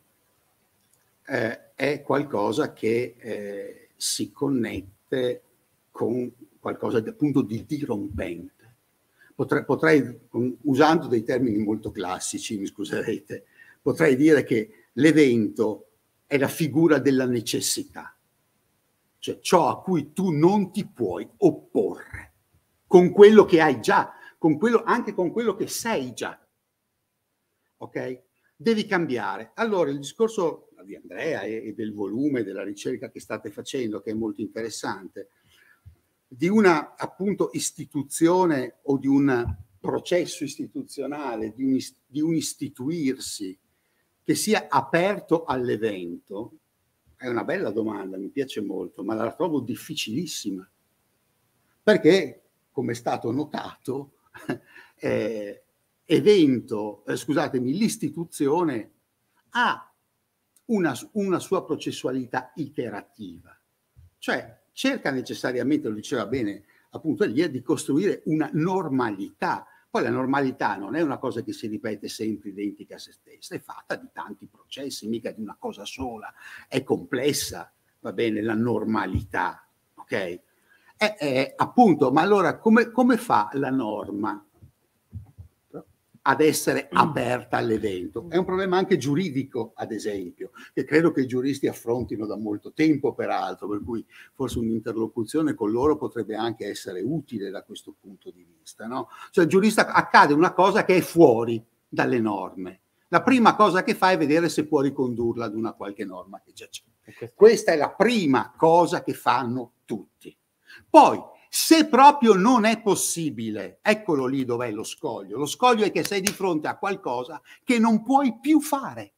eh, è qualcosa che eh, si connette con qualcosa di, appunto di dirompente. Potrei, potrei, usando dei termini molto classici, mi scuserete, potrei dire che l'evento è la figura della necessità, cioè ciò a cui tu non ti puoi opporre, con quello che hai già, con quello, anche con quello che sei già. Ok? Devi cambiare. Allora, il discorso di Andrea e, e del volume della ricerca che state facendo, che è molto interessante, di una appunto istituzione o di un processo istituzionale, di un, di un istituirsi che sia aperto all'evento, è una bella domanda, mi piace molto, ma la trovo difficilissima, perché, come è stato notato, eh, evento, eh, scusatemi, l'istituzione ha una, una sua processualità iterativa. Cioè cerca necessariamente, lo diceva bene appunto Elia, di costruire una normalità. Poi la normalità non è una cosa che si ripete sempre identica a se stessa, è fatta di tanti processi, mica di una cosa sola, è complessa, va bene, la normalità, ok? È, è, appunto, ma allora come, come fa la norma ad essere mm. aperta all'evento. È un problema anche giuridico, ad esempio, che credo che i giuristi affrontino da molto tempo, peraltro, per cui forse un'interlocuzione con loro potrebbe anche essere utile da questo punto di vista. No? Cioè, il giurista accade una cosa che è fuori dalle norme. La prima cosa che fa è vedere se può ricondurla ad una qualche norma che già c'è. Questa è la prima cosa che fanno tutti. Poi, se proprio non è possibile, eccolo lì dov'è lo scoglio. Lo scoglio è che sei di fronte a qualcosa che non puoi più fare.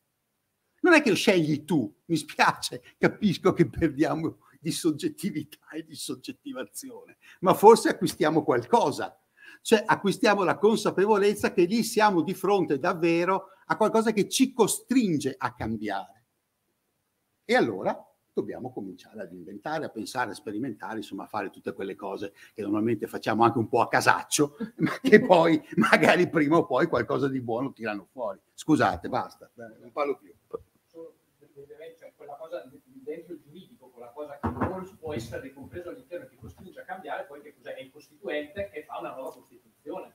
Non è che lo scegli tu, mi spiace, capisco che perdiamo di soggettività e di soggettivazione, ma forse acquistiamo qualcosa, cioè acquistiamo la consapevolezza che lì siamo di fronte davvero a qualcosa che ci costringe a cambiare. E allora dobbiamo cominciare ad inventare, a pensare, a sperimentare, insomma a fare tutte quelle cose che normalmente facciamo anche un po' a casaccio, ma che poi magari prima o poi qualcosa di buono tirano fuori. Scusate, basta, eh, non parlo più. Quella cosa dentro il giuridico, quella cosa che non può essere compresa all'interno, che costringe a cambiare, poi che cos'è? È il costituente che fa una nuova costituzione.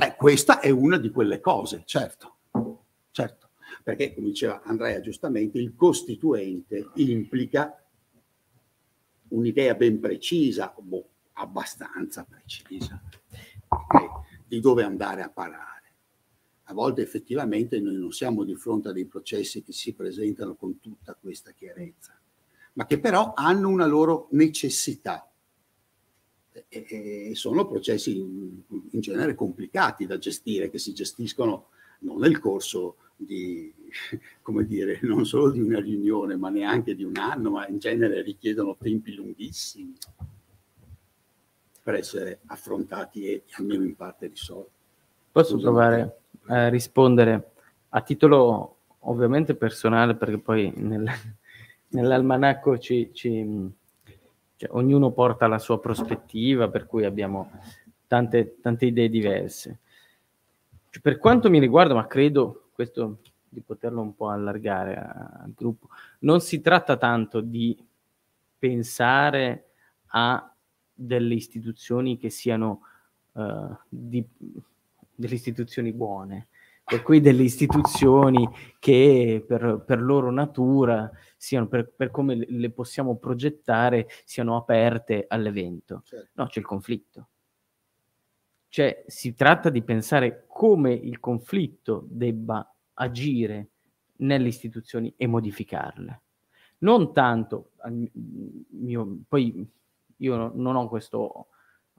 Eh, questa è una di quelle cose, certo, certo perché, come diceva Andrea giustamente, il costituente implica un'idea ben precisa, boh, abbastanza precisa, okay, di dove andare a parare. A volte effettivamente noi non siamo di fronte a dei processi che si presentano con tutta questa chiarezza, ma che però hanno una loro necessità. E, e sono processi in, in genere complicati da gestire, che si gestiscono non nel corso di, come dire, non solo di una riunione, ma neanche di un anno, ma in genere richiedono tempi lunghissimi per essere affrontati e almeno in parte risolti. Posso Scusa provare a rispondere a titolo ovviamente personale, perché poi nel, nell'almanacco ci, ci, cioè, ognuno porta la sua prospettiva, per cui abbiamo tante, tante idee diverse. per quanto mi riguarda, ma credo questo di poterlo un po' allargare al gruppo. Non si tratta tanto di pensare a delle istituzioni che siano uh, di, delle istituzioni buone, per cui delle istituzioni che per, per loro natura, siano, per, per, come le possiamo progettare, siano aperte all'evento. Certo. No, c'è il conflitto. Cioè, si tratta di pensare come il conflitto debba agire nelle istituzioni e modificarle. Non tanto, mio, poi io non ho questo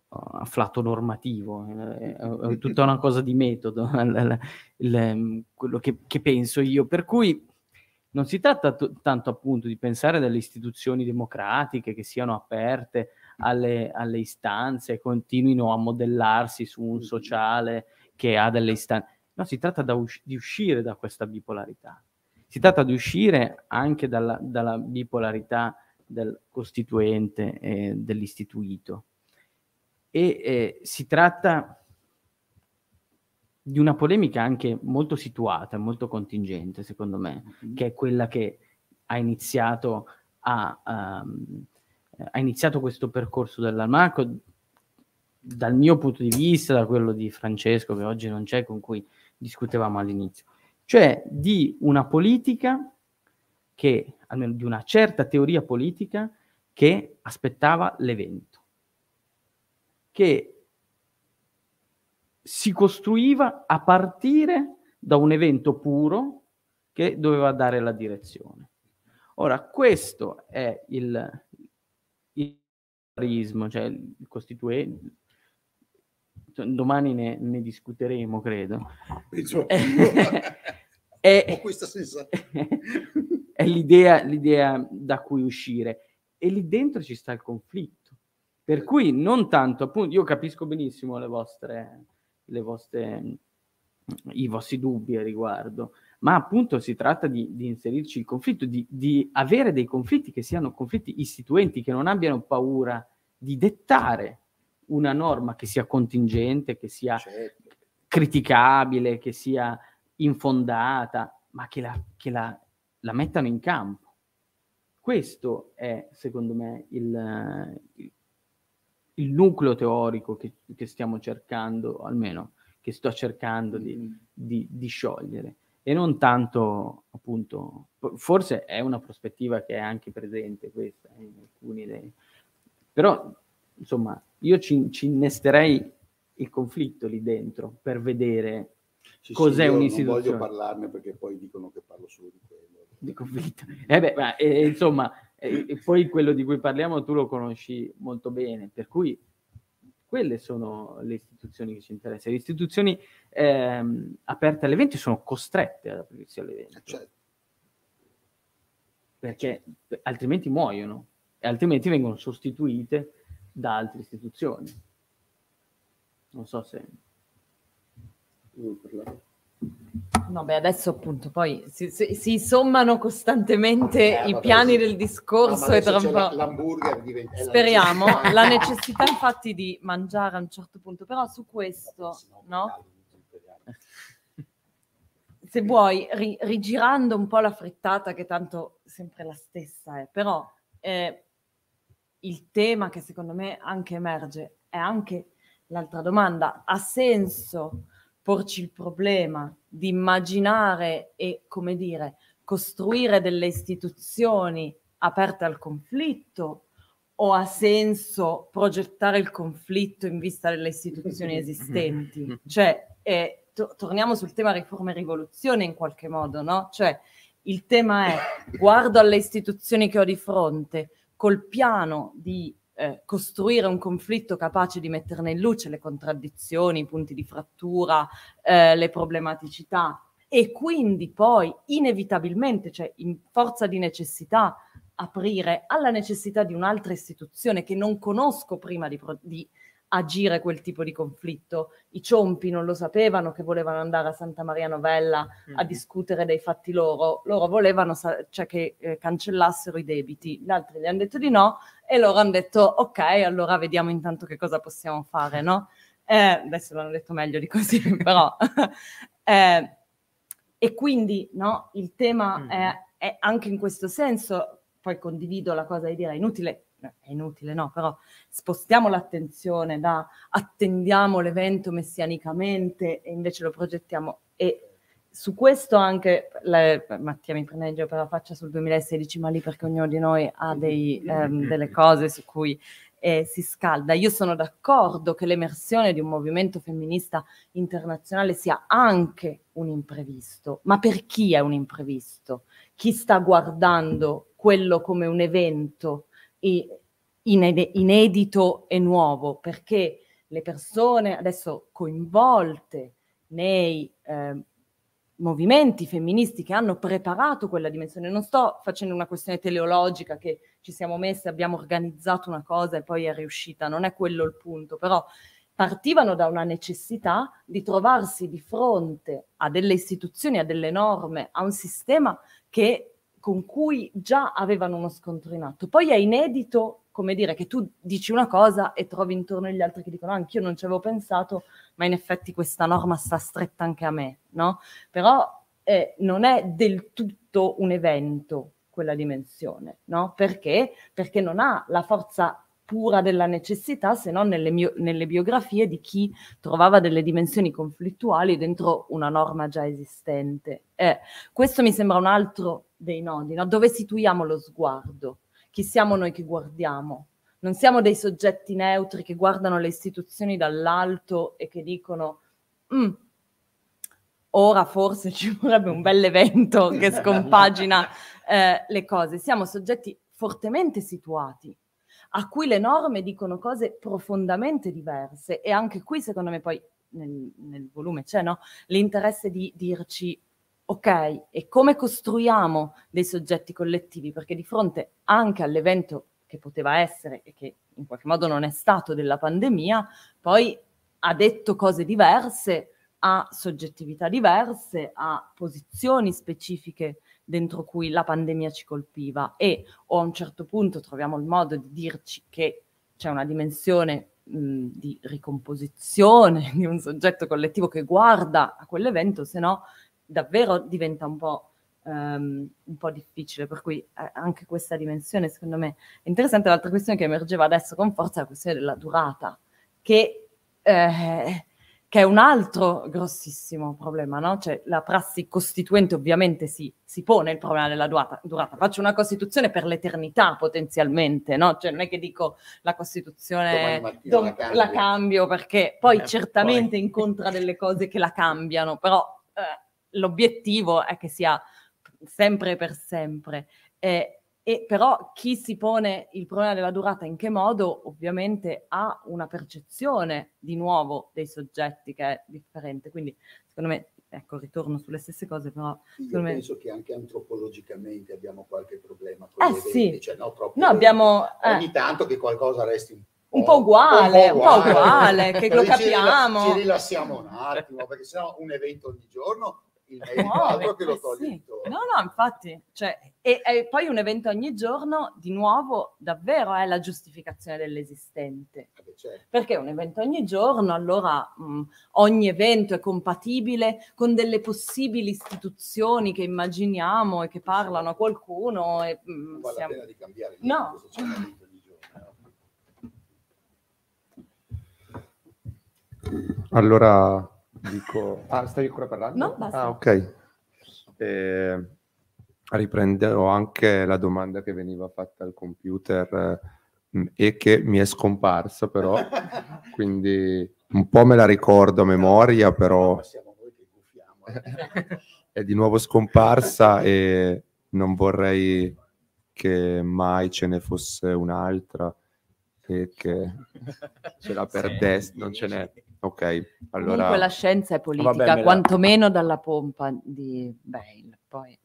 uh, afflato normativo, eh, è, tutta una cosa di metodo, il, il, ehm, quello che, che, penso io, per cui non si tratta t- tanto appunto di pensare delle istituzioni democratiche che siano aperte alle, alle istanze, continuino a modellarsi su un sociale che ha delle istanze, No, si tratta us- di uscire da questa bipolarità. Si tratta di uscire anche dalla, dalla bipolarità del costituente e eh, dell'istituito. E eh, si tratta di una polemica anche molto situata, molto contingente, secondo me, mm-hmm. che è quella che ha iniziato, a, um, ha iniziato questo percorso dell'Almanacco dal mio punto di vista, da quello di Francesco che oggi non c'è, con cui discutevamo all'inizio, cioè di una politica che, almeno di una certa teoria politica, che aspettava l'evento, che si costruiva a partire da un evento puro che doveva dare la direzione. Ora, questo è il, il cioè il costituente, cioè, domani ne, ne discuteremo, credo. Penso. Eh, è, Ho questa sensazione. è l'idea, l'idea da cui uscire. E lì dentro ci sta il conflitto. Per cui non tanto, appunto, io capisco benissimo le vostre, le vostre, i vostri dubbi a riguardo, ma appunto si tratta di, di inserirci il conflitto, di, di, avere dei conflitti che siano conflitti istituenti, che non abbiano paura di dettare una norma che sia contingente, che sia certo. criticabile, che sia infondata, ma che, la, che la, la, mettano in campo. Questo è, secondo me, il, il nucleo teorico che, che, stiamo cercando, almeno che sto cercando di, mm-hmm. di, di sciogliere e non tanto appunto forse è una prospettiva che è anche presente questa eh, in alcuni dei però insomma, io ci, ci innesterei il conflitto lì dentro per vedere sì, cos'è sì, un'istituzione. Non voglio parlarne perché poi dicono che parlo solo di quello. Di conflitto. Eh beh, ma, eh, insomma, eh, poi quello di cui parliamo tu lo conosci molto bene, per cui quelle sono le istituzioni che ci interessano. Le istituzioni ehm, aperte alle 20 sono costrette ad aprirsi alle 20. Eh, certo. Perché altrimenti muoiono, e altrimenti vengono sostituite da altre istituzioni. Non so se... No, beh, adesso appunto poi si, si, si sommano costantemente eh, i piani sì. del discorso no, e tra un po'... Speriamo, la necessità. la necessità infatti di mangiare a un certo punto, però su questo, eh, no? Se vuoi, ri, rigirando un po' la frittata, che tanto sempre la stessa è, però eh, il tema che secondo me anche emerge è anche l'altra domanda. Ha senso porci il problema di immaginare e, come dire, costruire delle istituzioni aperte al conflitto o ha senso progettare il conflitto in vista delle istituzioni esistenti? Cioè, eh, to- torniamo sul tema riforma e rivoluzione in qualche modo, no? Cioè, il tema è guardo alle istituzioni che ho di fronte, col piano di eh, costruire un conflitto capace di metterne in luce le contraddizioni, i punti di frattura, eh, le problematicità e quindi poi inevitabilmente, cioè in forza di necessità, aprire alla necessità di un'altra istituzione che non conosco prima di, pro- di agire quel tipo di conflitto. I ciompi non lo sapevano che volevano andare a Santa Maria Novella a mm-hmm. discutere dei fatti loro, loro volevano sa- cioè che eh, cancellassero i debiti, gli altri gli hanno detto di no e loro hanno detto ok, allora vediamo intanto che cosa possiamo fare, no? Eh, adesso l'hanno detto meglio di così, però. eh, e quindi no, il tema mm. è, mm-hmm. è anche in questo senso, poi condivido la cosa di dire, è inutile eh, è inutile, no, però spostiamo l'attenzione da attendiamo l'evento messianicamente e invece lo progettiamo e su questo anche le, Mattia mi prende in giro per la faccia sul 2016, ma lì perché ognuno di noi ha mm-hmm. dei, ehm, delle cose su cui eh, si scalda. Io sono d'accordo che l'emersione di un movimento femminista internazionale sia anche un imprevisto, ma per chi è un imprevisto? Chi sta guardando quello come un evento inedito e nuovo, perché le persone adesso coinvolte nei eh, movimenti femministi che hanno preparato quella dimensione, non sto facendo una questione teleologica che ci siamo messe, abbiamo organizzato una cosa e poi è riuscita, non è quello il punto, però partivano da una necessità di trovarsi di fronte a delle istituzioni, a delle norme, a un sistema che con cui già avevano uno scontro in atto. Poi è inedito, come dire, che tu dici una cosa e trovi intorno gli altri che dicono ah, anch'io non ci avevo pensato, ma in effetti questa norma sta stretta anche a me, no? Però eh, non è del tutto un evento quella dimensione, no? Perché? Perché non ha la forza pura della necessità, se non nelle, mio- nelle biografie di chi trovava delle dimensioni conflittuali dentro una norma già esistente. Eh, questo mi sembra un altro dei nodi, no? dove situiamo lo sguardo, chi siamo noi che guardiamo. Non siamo dei soggetti neutri che guardano le istituzioni dall'alto e che dicono, mm, ora forse ci vorrebbe un bel evento che scompagina eh, le cose. Siamo soggetti fortemente situati a cui le norme dicono cose profondamente diverse e anche qui secondo me poi nel, nel volume c'è no? l'interesse di dirci ok e come costruiamo dei soggetti collettivi perché di fronte anche all'evento che poteva essere e che in qualche modo non è stato della pandemia poi ha detto cose diverse, ha soggettività diverse, ha posizioni specifiche dentro cui la pandemia ci colpiva e o a un certo punto troviamo il modo di dirci che c'è una dimensione mh, di ricomposizione di un soggetto collettivo che guarda a quell'evento, se no davvero diventa un po', um, un po difficile. Per cui eh, anche questa dimensione, secondo me, è interessante. L'altra questione che emergeva adesso con forza è la questione della durata, che eh, che è un altro grossissimo problema, no? Cioè la prassi costituente ovviamente si, si pone il problema della durata, durata, Faccio una Costituzione per l'eternità potenzialmente, no? Cioè non è che dico la Costituzione dom- la, cambio. la, cambio. perché poi eh, certamente poi. incontra delle cose che la cambiano, però eh, l'obiettivo è che sia sempre per sempre. Eh, e però chi si pone il problema della durata in che modo ovviamente ha una percezione di nuovo dei soggetti che è differente. Quindi secondo me, ecco, ritorno sulle stesse cose, però... Io me... penso che anche antropologicamente abbiamo qualche problema con eh, sì. cioè, no, troppo no, abbiamo, eh. ogni eh. tanto che qualcosa resti un un po' uguale, un po' uguale, un po uguale che lo cioè, capiamo. ci rilassiamo un attimo, perché sennò un evento ogni giorno il mail che lo toglie eh sì. No, no, infatti. Cioè, e, e, poi un evento ogni giorno, di nuovo, davvero è la giustificazione dell'esistente. Eh beh, certo. Perché un evento ogni giorno, allora mh, mm, ogni evento è compatibile con delle possibili istituzioni che immaginiamo e che parlano a qualcuno. E, mh, mm, vale siamo... la pena di cambiare. No. Eh. Allora dico... Ah, stai ancora parlando? No, basta. Ah, ok. Eh, riprenderò anche la domanda che veniva fatta al computer eh, e che mi è scomparsa però, quindi un po' me la ricordo a memoria, però eh. è di nuovo scomparsa e non vorrei che mai ce ne fosse un'altra e che ce la perdesse, non ce n'è. Ok, allora... Comunque la scienza è politica, Vabbè, la... quantomeno dalla pompa di Bale, poi...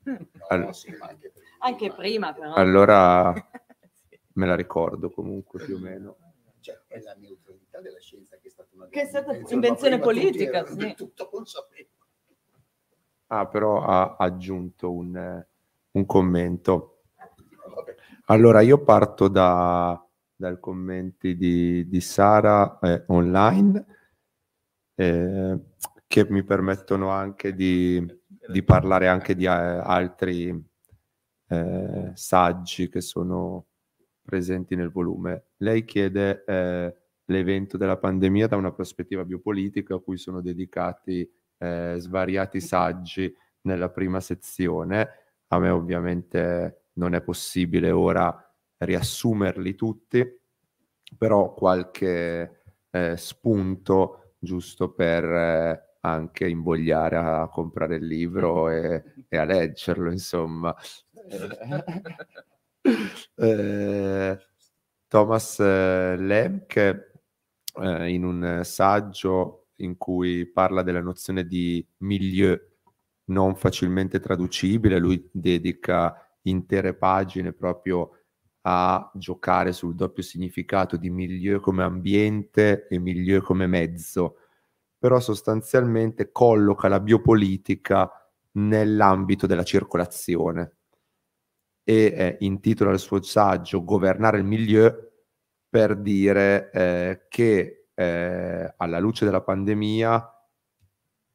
allora... anche, prima. però. Allora me la ricordo comunque più o meno. Cioè, è la neutralità della scienza che è stata una... Che è stata un'invenzione politica, sì. Tutto consapevole. Ah, però ha aggiunto un, eh, un commento. Allora, io parto da dai commenti di, di Sara eh, online eh, che mi permettono anche di, di parlare anche di eh, altri eh, saggi che sono presenti nel volume. Lei chiede eh, l'evento della pandemia da una prospettiva biopolitica a cui sono dedicati eh, svariati saggi nella prima sezione. A me ovviamente non è possibile ora riassumerli tutti, però qualche eh, spunto giusto per eh, anche invogliare a comprare il libro e, e a leggerlo, insomma. eh, Thomas eh, Lemke, eh, in un saggio in cui parla della nozione di milieu non facilmente traducibile, lui dedica intere pagine proprio a a giocare sul doppio significato di milieu come ambiente e milieu come mezzo, però sostanzialmente colloca la biopolitica nell'ambito della circolazione e eh, intitola il suo saggio Governare il milieu per dire eh, che eh, alla luce della pandemia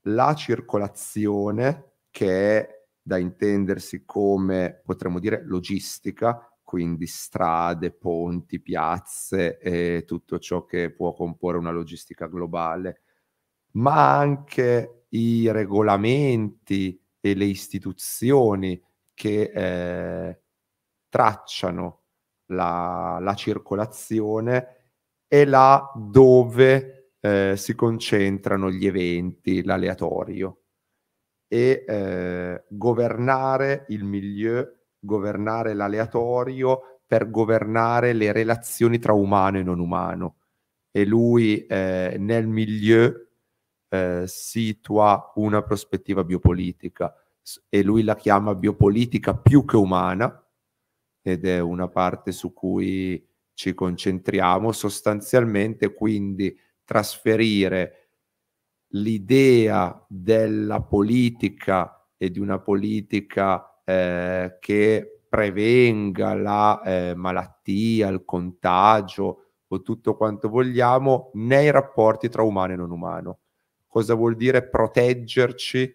la circolazione, che è da intendersi come potremmo dire logistica, quindi strade, ponti, piazze e tutto ciò che può comporre una logistica globale, ma anche i regolamenti e le istituzioni che eh, tracciano la, la, circolazione e là dove eh, si concentrano gli eventi, l'aleatorio. E eh, governare il milieu governare l'aleatorio per governare le relazioni tra umano e non umano. E lui eh, nel milieu eh, situa una prospettiva biopolitica e lui la chiama biopolitica più che umana ed è una parte su cui ci concentriamo sostanzialmente quindi trasferire l'idea della politica e di una politica eh, che prevenga la eh, malattia, il contagio o tutto quanto vogliamo nei rapporti tra umano e non umano. Cosa vuol dire proteggerci,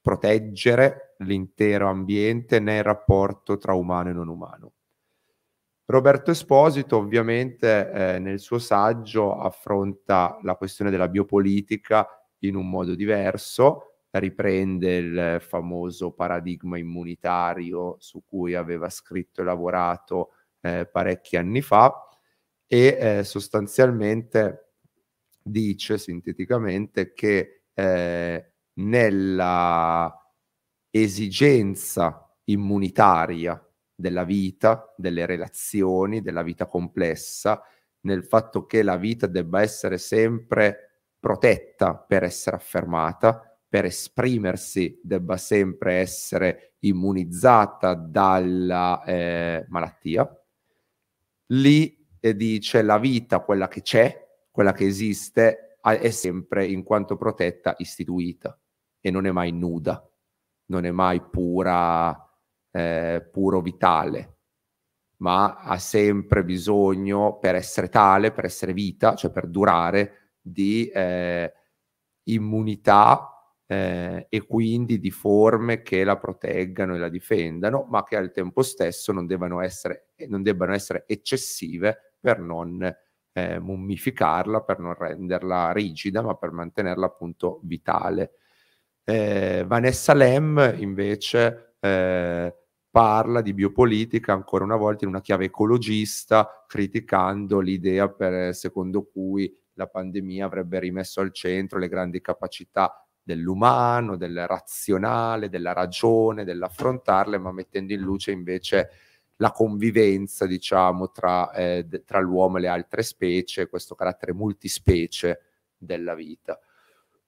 proteggere l'intero ambiente nel rapporto tra umano e non umano? Roberto Esposito ovviamente eh, nel suo saggio affronta la questione della biopolitica in un modo diverso, riprende il famoso paradigma immunitario su cui aveva scritto e lavorato eh, parecchi anni fa e eh, sostanzialmente dice sinteticamente che eh, nella esigenza immunitaria della vita, delle relazioni, della vita complessa, nel fatto che la vita debba essere sempre protetta per essere affermata, per esprimersi debba sempre essere immunizzata dalla eh, malattia. Lì eh, dice la vita, quella che c'è, quella che esiste, è sempre in quanto protetta istituita e non è mai nuda, non è mai pura, eh, puro vitale, ma ha sempre bisogno per essere tale, per essere vita, cioè per durare, di eh, immunità eh, e quindi di forme che la proteggano e la difendano, ma che al tempo stesso non, essere, eh, non debbano essere eccessive per non eh, mummificarla, per non renderla rigida, ma per mantenerla appunto vitale. Eh, Vanessa Lem invece eh, parla di biopolitica ancora una volta in una chiave ecologista, criticando l'idea per, secondo cui la pandemia avrebbe rimesso al centro le grandi capacità dell'umano, del razionale, della ragione, dell'affrontarle, ma mettendo in luce invece la convivenza, diciamo, tra, eh, tra l'uomo e le altre specie, questo carattere multispecie della vita.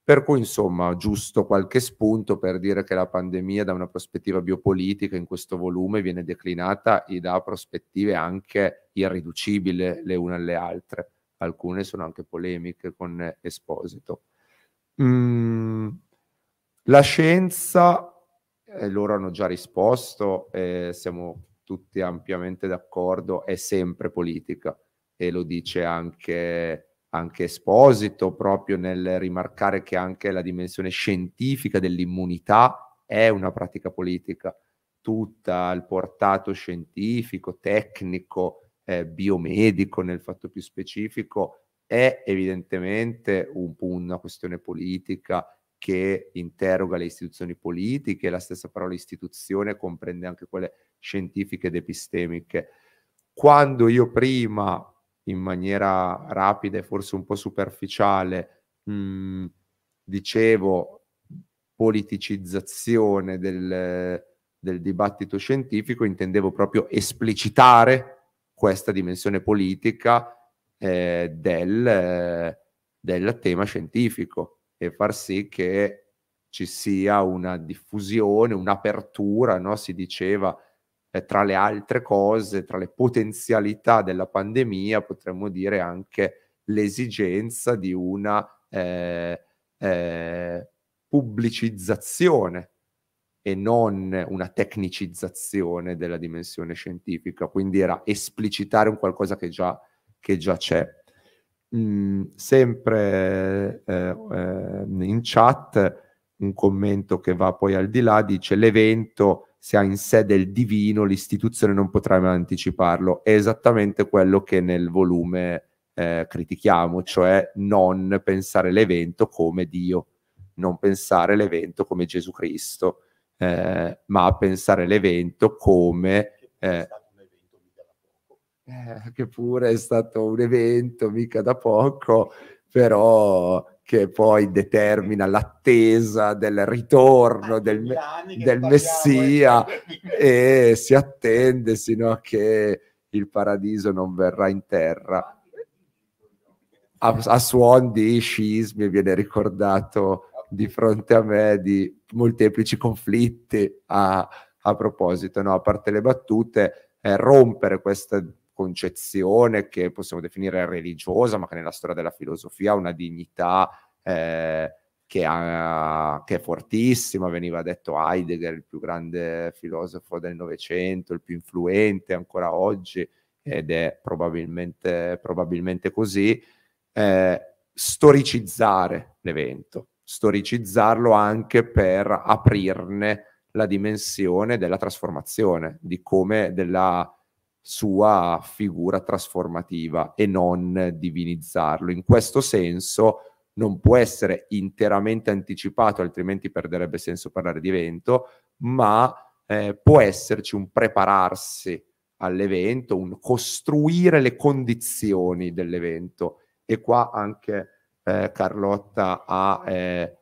Per cui, insomma, giusto qualche spunto per dire che la pandemia da una prospettiva biopolitica in questo volume viene declinata e da prospettive anche irriducibili le une alle altre. Alcune sono anche polemiche con Esposito. Mm, la scienza, eh, loro hanno già risposto, eh, siamo tutti ampiamente d'accordo, è sempre politica e lo dice anche, anche Esposito proprio nel rimarcare che anche la dimensione scientifica dell'immunità è una pratica politica, tutta il portato scientifico, tecnico, eh, biomedico nel fatto più specifico è evidentemente un, una questione politica che interroga le istituzioni politiche, la stessa parola istituzione comprende anche quelle scientifiche ed epistemiche. Quando io prima, in maniera rapida e forse un po' superficiale, mh, mm, dicevo politicizzazione del, del dibattito scientifico, intendevo proprio esplicitare questa dimensione politica eh, del, eh, del tema scientifico e far sì che ci sia una diffusione, un'apertura, no? si diceva eh, tra le altre cose, tra le potenzialità della pandemia, potremmo dire anche l'esigenza di una eh, eh, pubblicizzazione e non una tecnicizzazione della dimensione scientifica, quindi era esplicitare un qualcosa che già che già c'è. Mm, sempre eh, eh, in chat un commento che va poi al di là dice l'evento se ha in sé del divino l'istituzione non potrà mai anticiparlo è esattamente quello che nel volume eh, critichiamo cioè non pensare l'evento come Dio non pensare l'evento come Gesù Cristo eh, ma pensare l'evento come eh, eh, che pure è stato un evento mica da poco, però che poi determina l'attesa del ritorno del, del eh, Messia e si attende sino a che il paradiso non verrà in terra. A, a suon di scismi viene ricordato di fronte a me di molteplici conflitti a, a proposito, no? a parte le battute, eh, rompere questa concezione che possiamo definire religiosa, ma che nella storia della filosofia ha una dignità eh, che, ha, che, è fortissima. Veniva detto Heidegger, il più grande filosofo del Novecento, il più influente ancora oggi, ed è probabilmente, probabilmente così. Eh, storicizzare l'evento, storicizzarlo anche per aprirne la dimensione della trasformazione, di come della sua figura trasformativa e non divinizzarlo. In questo senso non può essere interamente anticipato, altrimenti perderebbe senso parlare di evento, ma eh, può esserci un prepararsi all'evento, un costruire le condizioni dell'evento. E qua anche eh, Carlotta ha eh,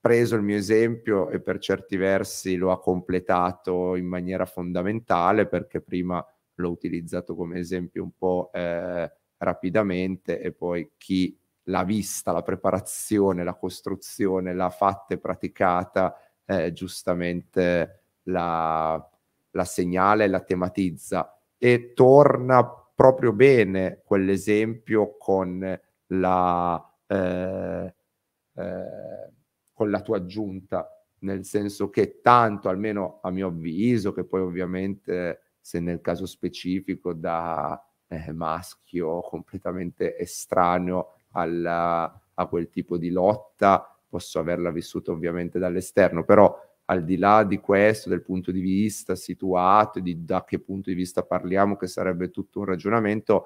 preso il mio esempio e per certi versi lo ha completato in maniera fondamentale perché prima l'ho utilizzato come esempio un po' eh, rapidamente e poi chi l'ha vista, la preparazione, la costruzione, l'ha fatta e praticata, eh, giustamente la, la segnala e la tematizza e torna proprio bene quell'esempio con la, eh, eh, con la tua aggiunta, nel senso che tanto, almeno a mio avviso, che poi ovviamente se nel caso specifico da eh, maschio completamente estraneo alla, a quel tipo di lotta, posso averla vissuta ovviamente dall'esterno, però al di là di questo, del punto di vista situato, di da che punto di vista parliamo, che sarebbe tutto un ragionamento,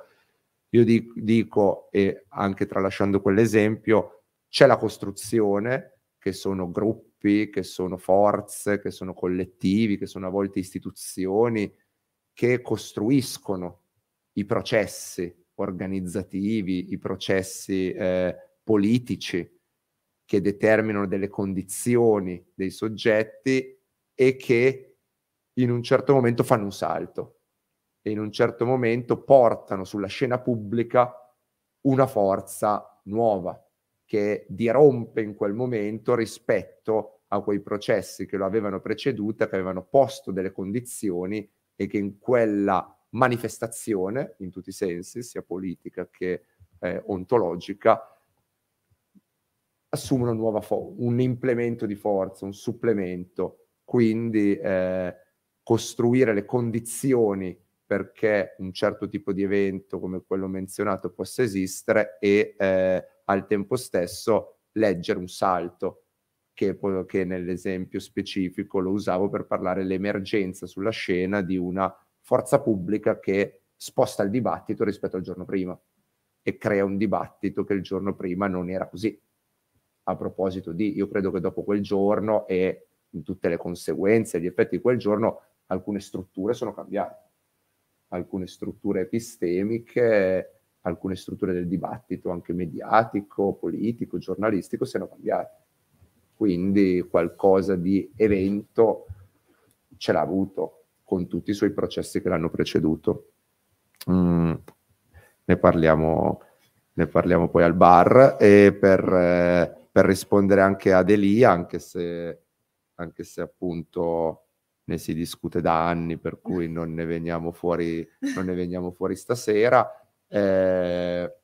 io dico, dico e anche tralasciando quell'esempio, c'è la costruzione, che sono gruppi, che sono forze, che sono collettivi, che sono a volte istituzioni, che costruiscono i processi organizzativi, i processi eh, politici che determinano delle condizioni dei soggetti e che in un certo momento fanno un salto e in un certo momento portano sulla scena pubblica una forza nuova che dirompe in quel momento rispetto a quei processi che lo avevano preceduta, che avevano posto delle condizioni e che in quella manifestazione, in tutti i sensi, sia politica che eh, ontologica, assume una nuova fo- un implemento di forza, un supplemento, quindi eh, costruire le condizioni perché un certo tipo di evento come quello menzionato possa esistere e eh, al tempo stesso leggere un salto che, che nell'esempio specifico lo usavo per parlare dell'emergenza sulla scena di una forza pubblica che sposta il dibattito rispetto al giorno prima e crea un dibattito che il giorno prima non era così. A proposito di, io credo che dopo quel giorno e tutte le conseguenze, e gli effetti di quel giorno, alcune strutture sono cambiate, alcune strutture epistemiche, alcune strutture del dibattito, anche mediatico, politico, giornalistico, siano cambiate quindi qualcosa di evento ce l'ha avuto con tutti i suoi processi che l'hanno preceduto. Mm, ne, parliamo, ne, parliamo, poi al bar e per, eh, per rispondere anche ad Elia, anche se, anche se appunto ne si discute da anni, per cui non ne veniamo fuori, ne veniamo fuori stasera. Eh,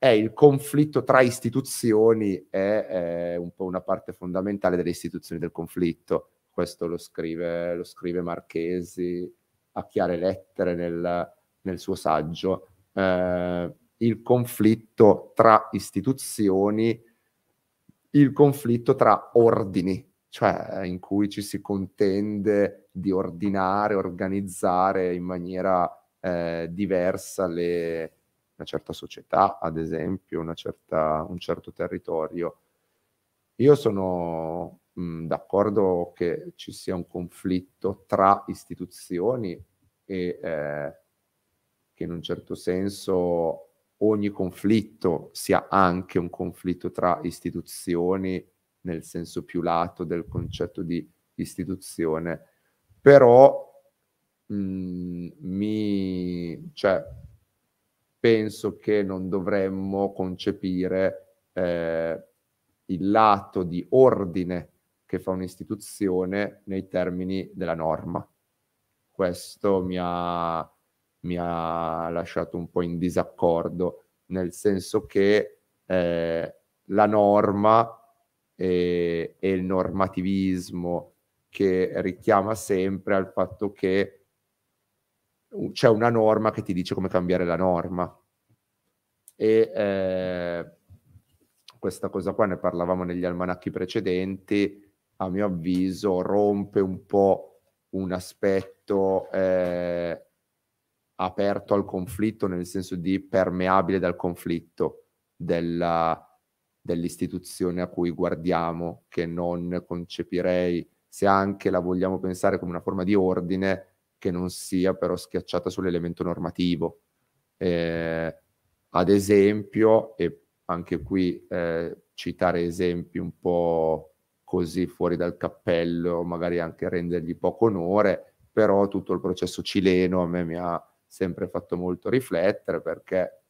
è il conflitto tra istituzioni, è, è un po' una parte fondamentale delle istituzioni del conflitto. Questo lo scrive, lo scrive Marchesi a chiare lettere nel, nel suo saggio. Eh, il conflitto tra istituzioni, il conflitto tra ordini, cioè eh, in cui ci si contende di ordinare, organizzare in maniera eh, diversa le, una certa società, ad esempio, certa, un certo territorio. Io sono mh, mm, d'accordo che ci sia un conflitto tra istituzioni e eh, che in un certo senso ogni conflitto sia anche un conflitto tra istituzioni nel senso più lato del concetto di istituzione, però mh, mm, mi, cioè, penso che non dovremmo concepire eh, il lato di ordine che fa un'istituzione nei termini della norma. Questo mi ha, mi ha lasciato un po' in disaccordo, nel senso che eh, la norma e, e il normativismo che richiama sempre al fatto che c'è una norma che ti dice come cambiare la norma. E eh, questa cosa qua ne parlavamo negli almanacchi precedenti, a mio avviso rompe un po' un aspetto eh, aperto al conflitto, nel senso di permeabile dal conflitto della, dell'istituzione a cui guardiamo, che non concepirei, se anche la vogliamo pensare come una forma di ordine, che non sia però schiacciata sull'elemento normativo. Eh, ad esempio, e anche qui eh, citare esempi un po' così fuori dal cappello, magari anche rendergli poco onore, però tutto il processo cileno a me mi ha sempre fatto molto riflettere perché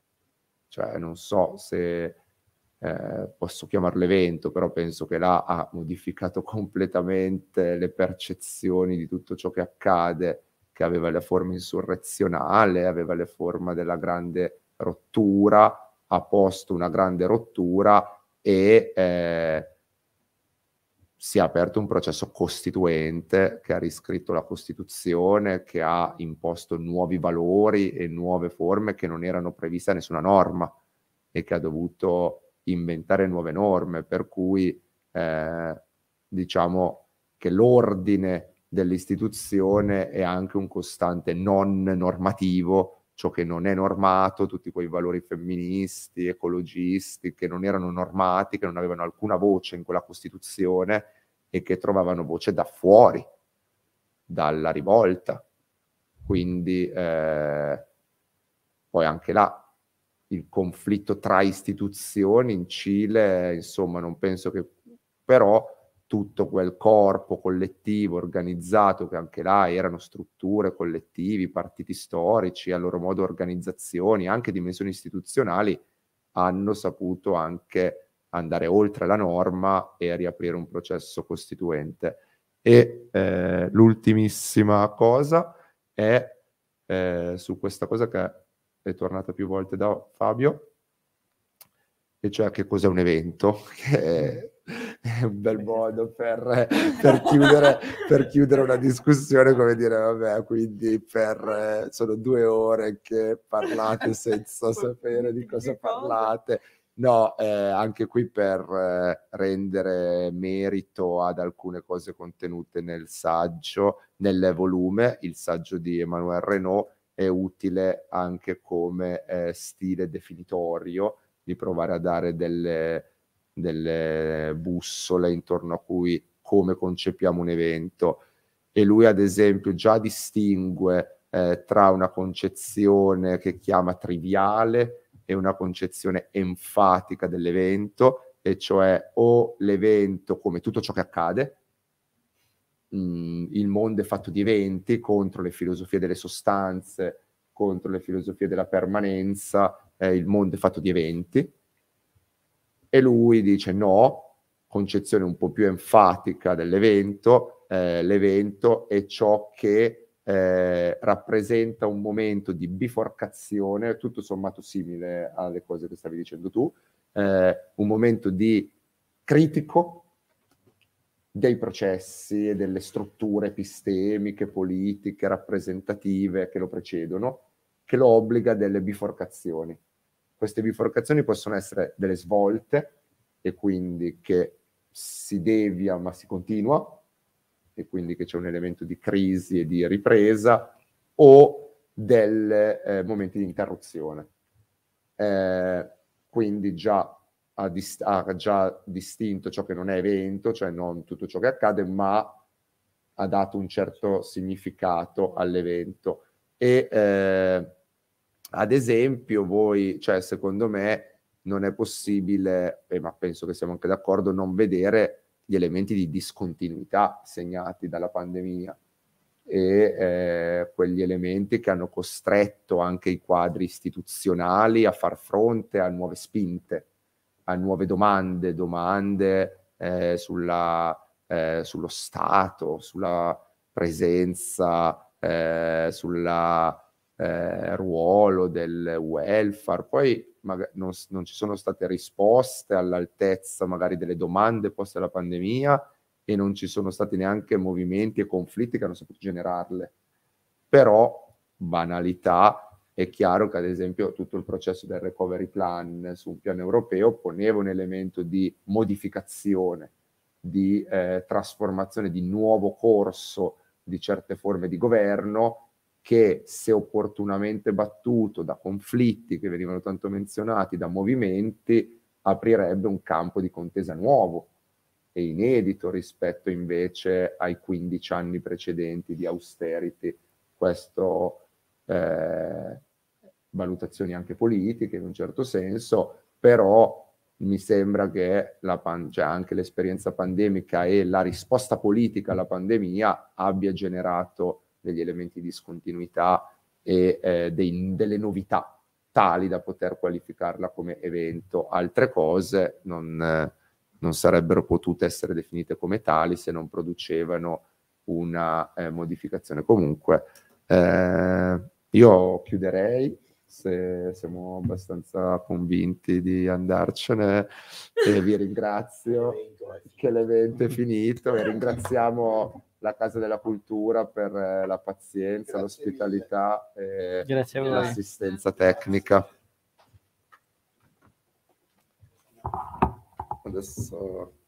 cioè, non so se eh, posso chiamarlo evento, però penso che là ha modificato completamente le percezioni di tutto ciò che accade che aveva la forma insurrezionale, aveva la forma della grande rottura, ha posto una grande rottura e eh, si è aperto un processo costituente che ha riscritto la Costituzione, che ha imposto nuovi valori e nuove forme che non erano previste a nessuna norma e che ha dovuto inventare nuove norme, per cui eh, diciamo che l'ordine dell'istituzione è anche un costante non normativo, ciò che non è normato, tutti quei valori femministi, ecologisti, che non erano normati, che non avevano alcuna voce in quella Costituzione e che trovavano voce da fuori, dalla rivolta. Quindi eh, poi anche là il conflitto tra istituzioni in Cile, insomma, non penso che però tutto quel corpo collettivo organizzato, che anche là erano strutture, collettivi, partiti storici, a loro modo organizzazioni, anche dimensioni istituzionali, hanno saputo anche andare oltre la norma e riaprire un processo costituente. E eh, l'ultimissima cosa è eh, su questa cosa che è tornata più volte da Fabio, e cioè che cos'è un evento. Che è un bel modo per, per, chiudere, per chiudere, una discussione, come dire, vabbè, quindi per, eh, sono due ore che parlate senza sapere di cosa parlate. No, eh, anche qui per eh, rendere merito ad alcune cose contenute nel saggio, nel volume, il saggio di Emmanuel Renault è utile anche come eh, stile definitorio di provare a dare delle, delle bussole intorno a cui come concepiamo un evento e lui ad esempio già distingue eh, tra una concezione che chiama triviale e una concezione enfatica dell'evento, e cioè o l'evento come tutto ciò che accade, mh, mm, il mondo è fatto di eventi contro le filosofie delle sostanze, contro le filosofie della permanenza, eh, il mondo è fatto di eventi, e lui dice no, concezione un po' più enfatica dell'evento, eh, l'evento è ciò che eh, rappresenta un momento di biforcazione, tutto sommato simile alle cose che stavi dicendo tu, eh, un momento di critico dei processi e delle strutture epistemiche, politiche, rappresentative che lo precedono, che lo obbliga a delle biforcazioni. Queste biforcazioni possono essere delle svolte e quindi che si devia ma si continua e quindi che c'è un elemento di crisi e di ripresa o dei eh, momenti di interruzione. Eh, quindi già ha, dist- ha, già distinto ciò che non è evento, cioè non tutto ciò che accade, ma ha dato un certo significato all'evento. E eh, ad esempio, voi, cioè, secondo me, non è possibile, eh, ma penso che siamo anche d'accordo, non vedere gli elementi di discontinuità segnati dalla pandemia e eh, quegli elementi che hanno costretto anche i quadri istituzionali a far fronte a nuove spinte, a nuove domande, domande eh, sulla, eh, sullo Stato, sulla presenza, eh, sulla eh, ruolo, del welfare, poi magari, non, non ci sono state risposte all'altezza magari delle domande poste alla pandemia e non ci sono stati neanche movimenti e conflitti che hanno saputo generarle. Però, banalità, è chiaro che ad esempio tutto il processo del recovery plan su un piano europeo poneva un elemento di modificazione, di eh, trasformazione, di nuovo corso di certe forme di governo che se opportunamente battuto da conflitti che venivano tanto menzionati, da movimenti, aprirebbe un campo di contesa nuovo e inedito rispetto invece ai 15 anni precedenti di austerity. Questo eh, valutazioni anche politiche in un certo senso, però mi sembra che la pan- cioè anche l'esperienza pandemica e la risposta politica alla pandemia abbia generato degli elementi di discontinuità e eh, dei, delle novità tali da poter qualificarla come evento. Altre cose non, eh, non sarebbero potute essere definite come tali se non producevano una eh, modificazione. Comunque, eh, io chiuderei se siamo abbastanza convinti di andarcene e vi ringrazio che l'evento è finito e ringraziamo la Casa della Cultura per eh, la pazienza, Grazie l'ospitalità e l'assistenza tecnica. Adesso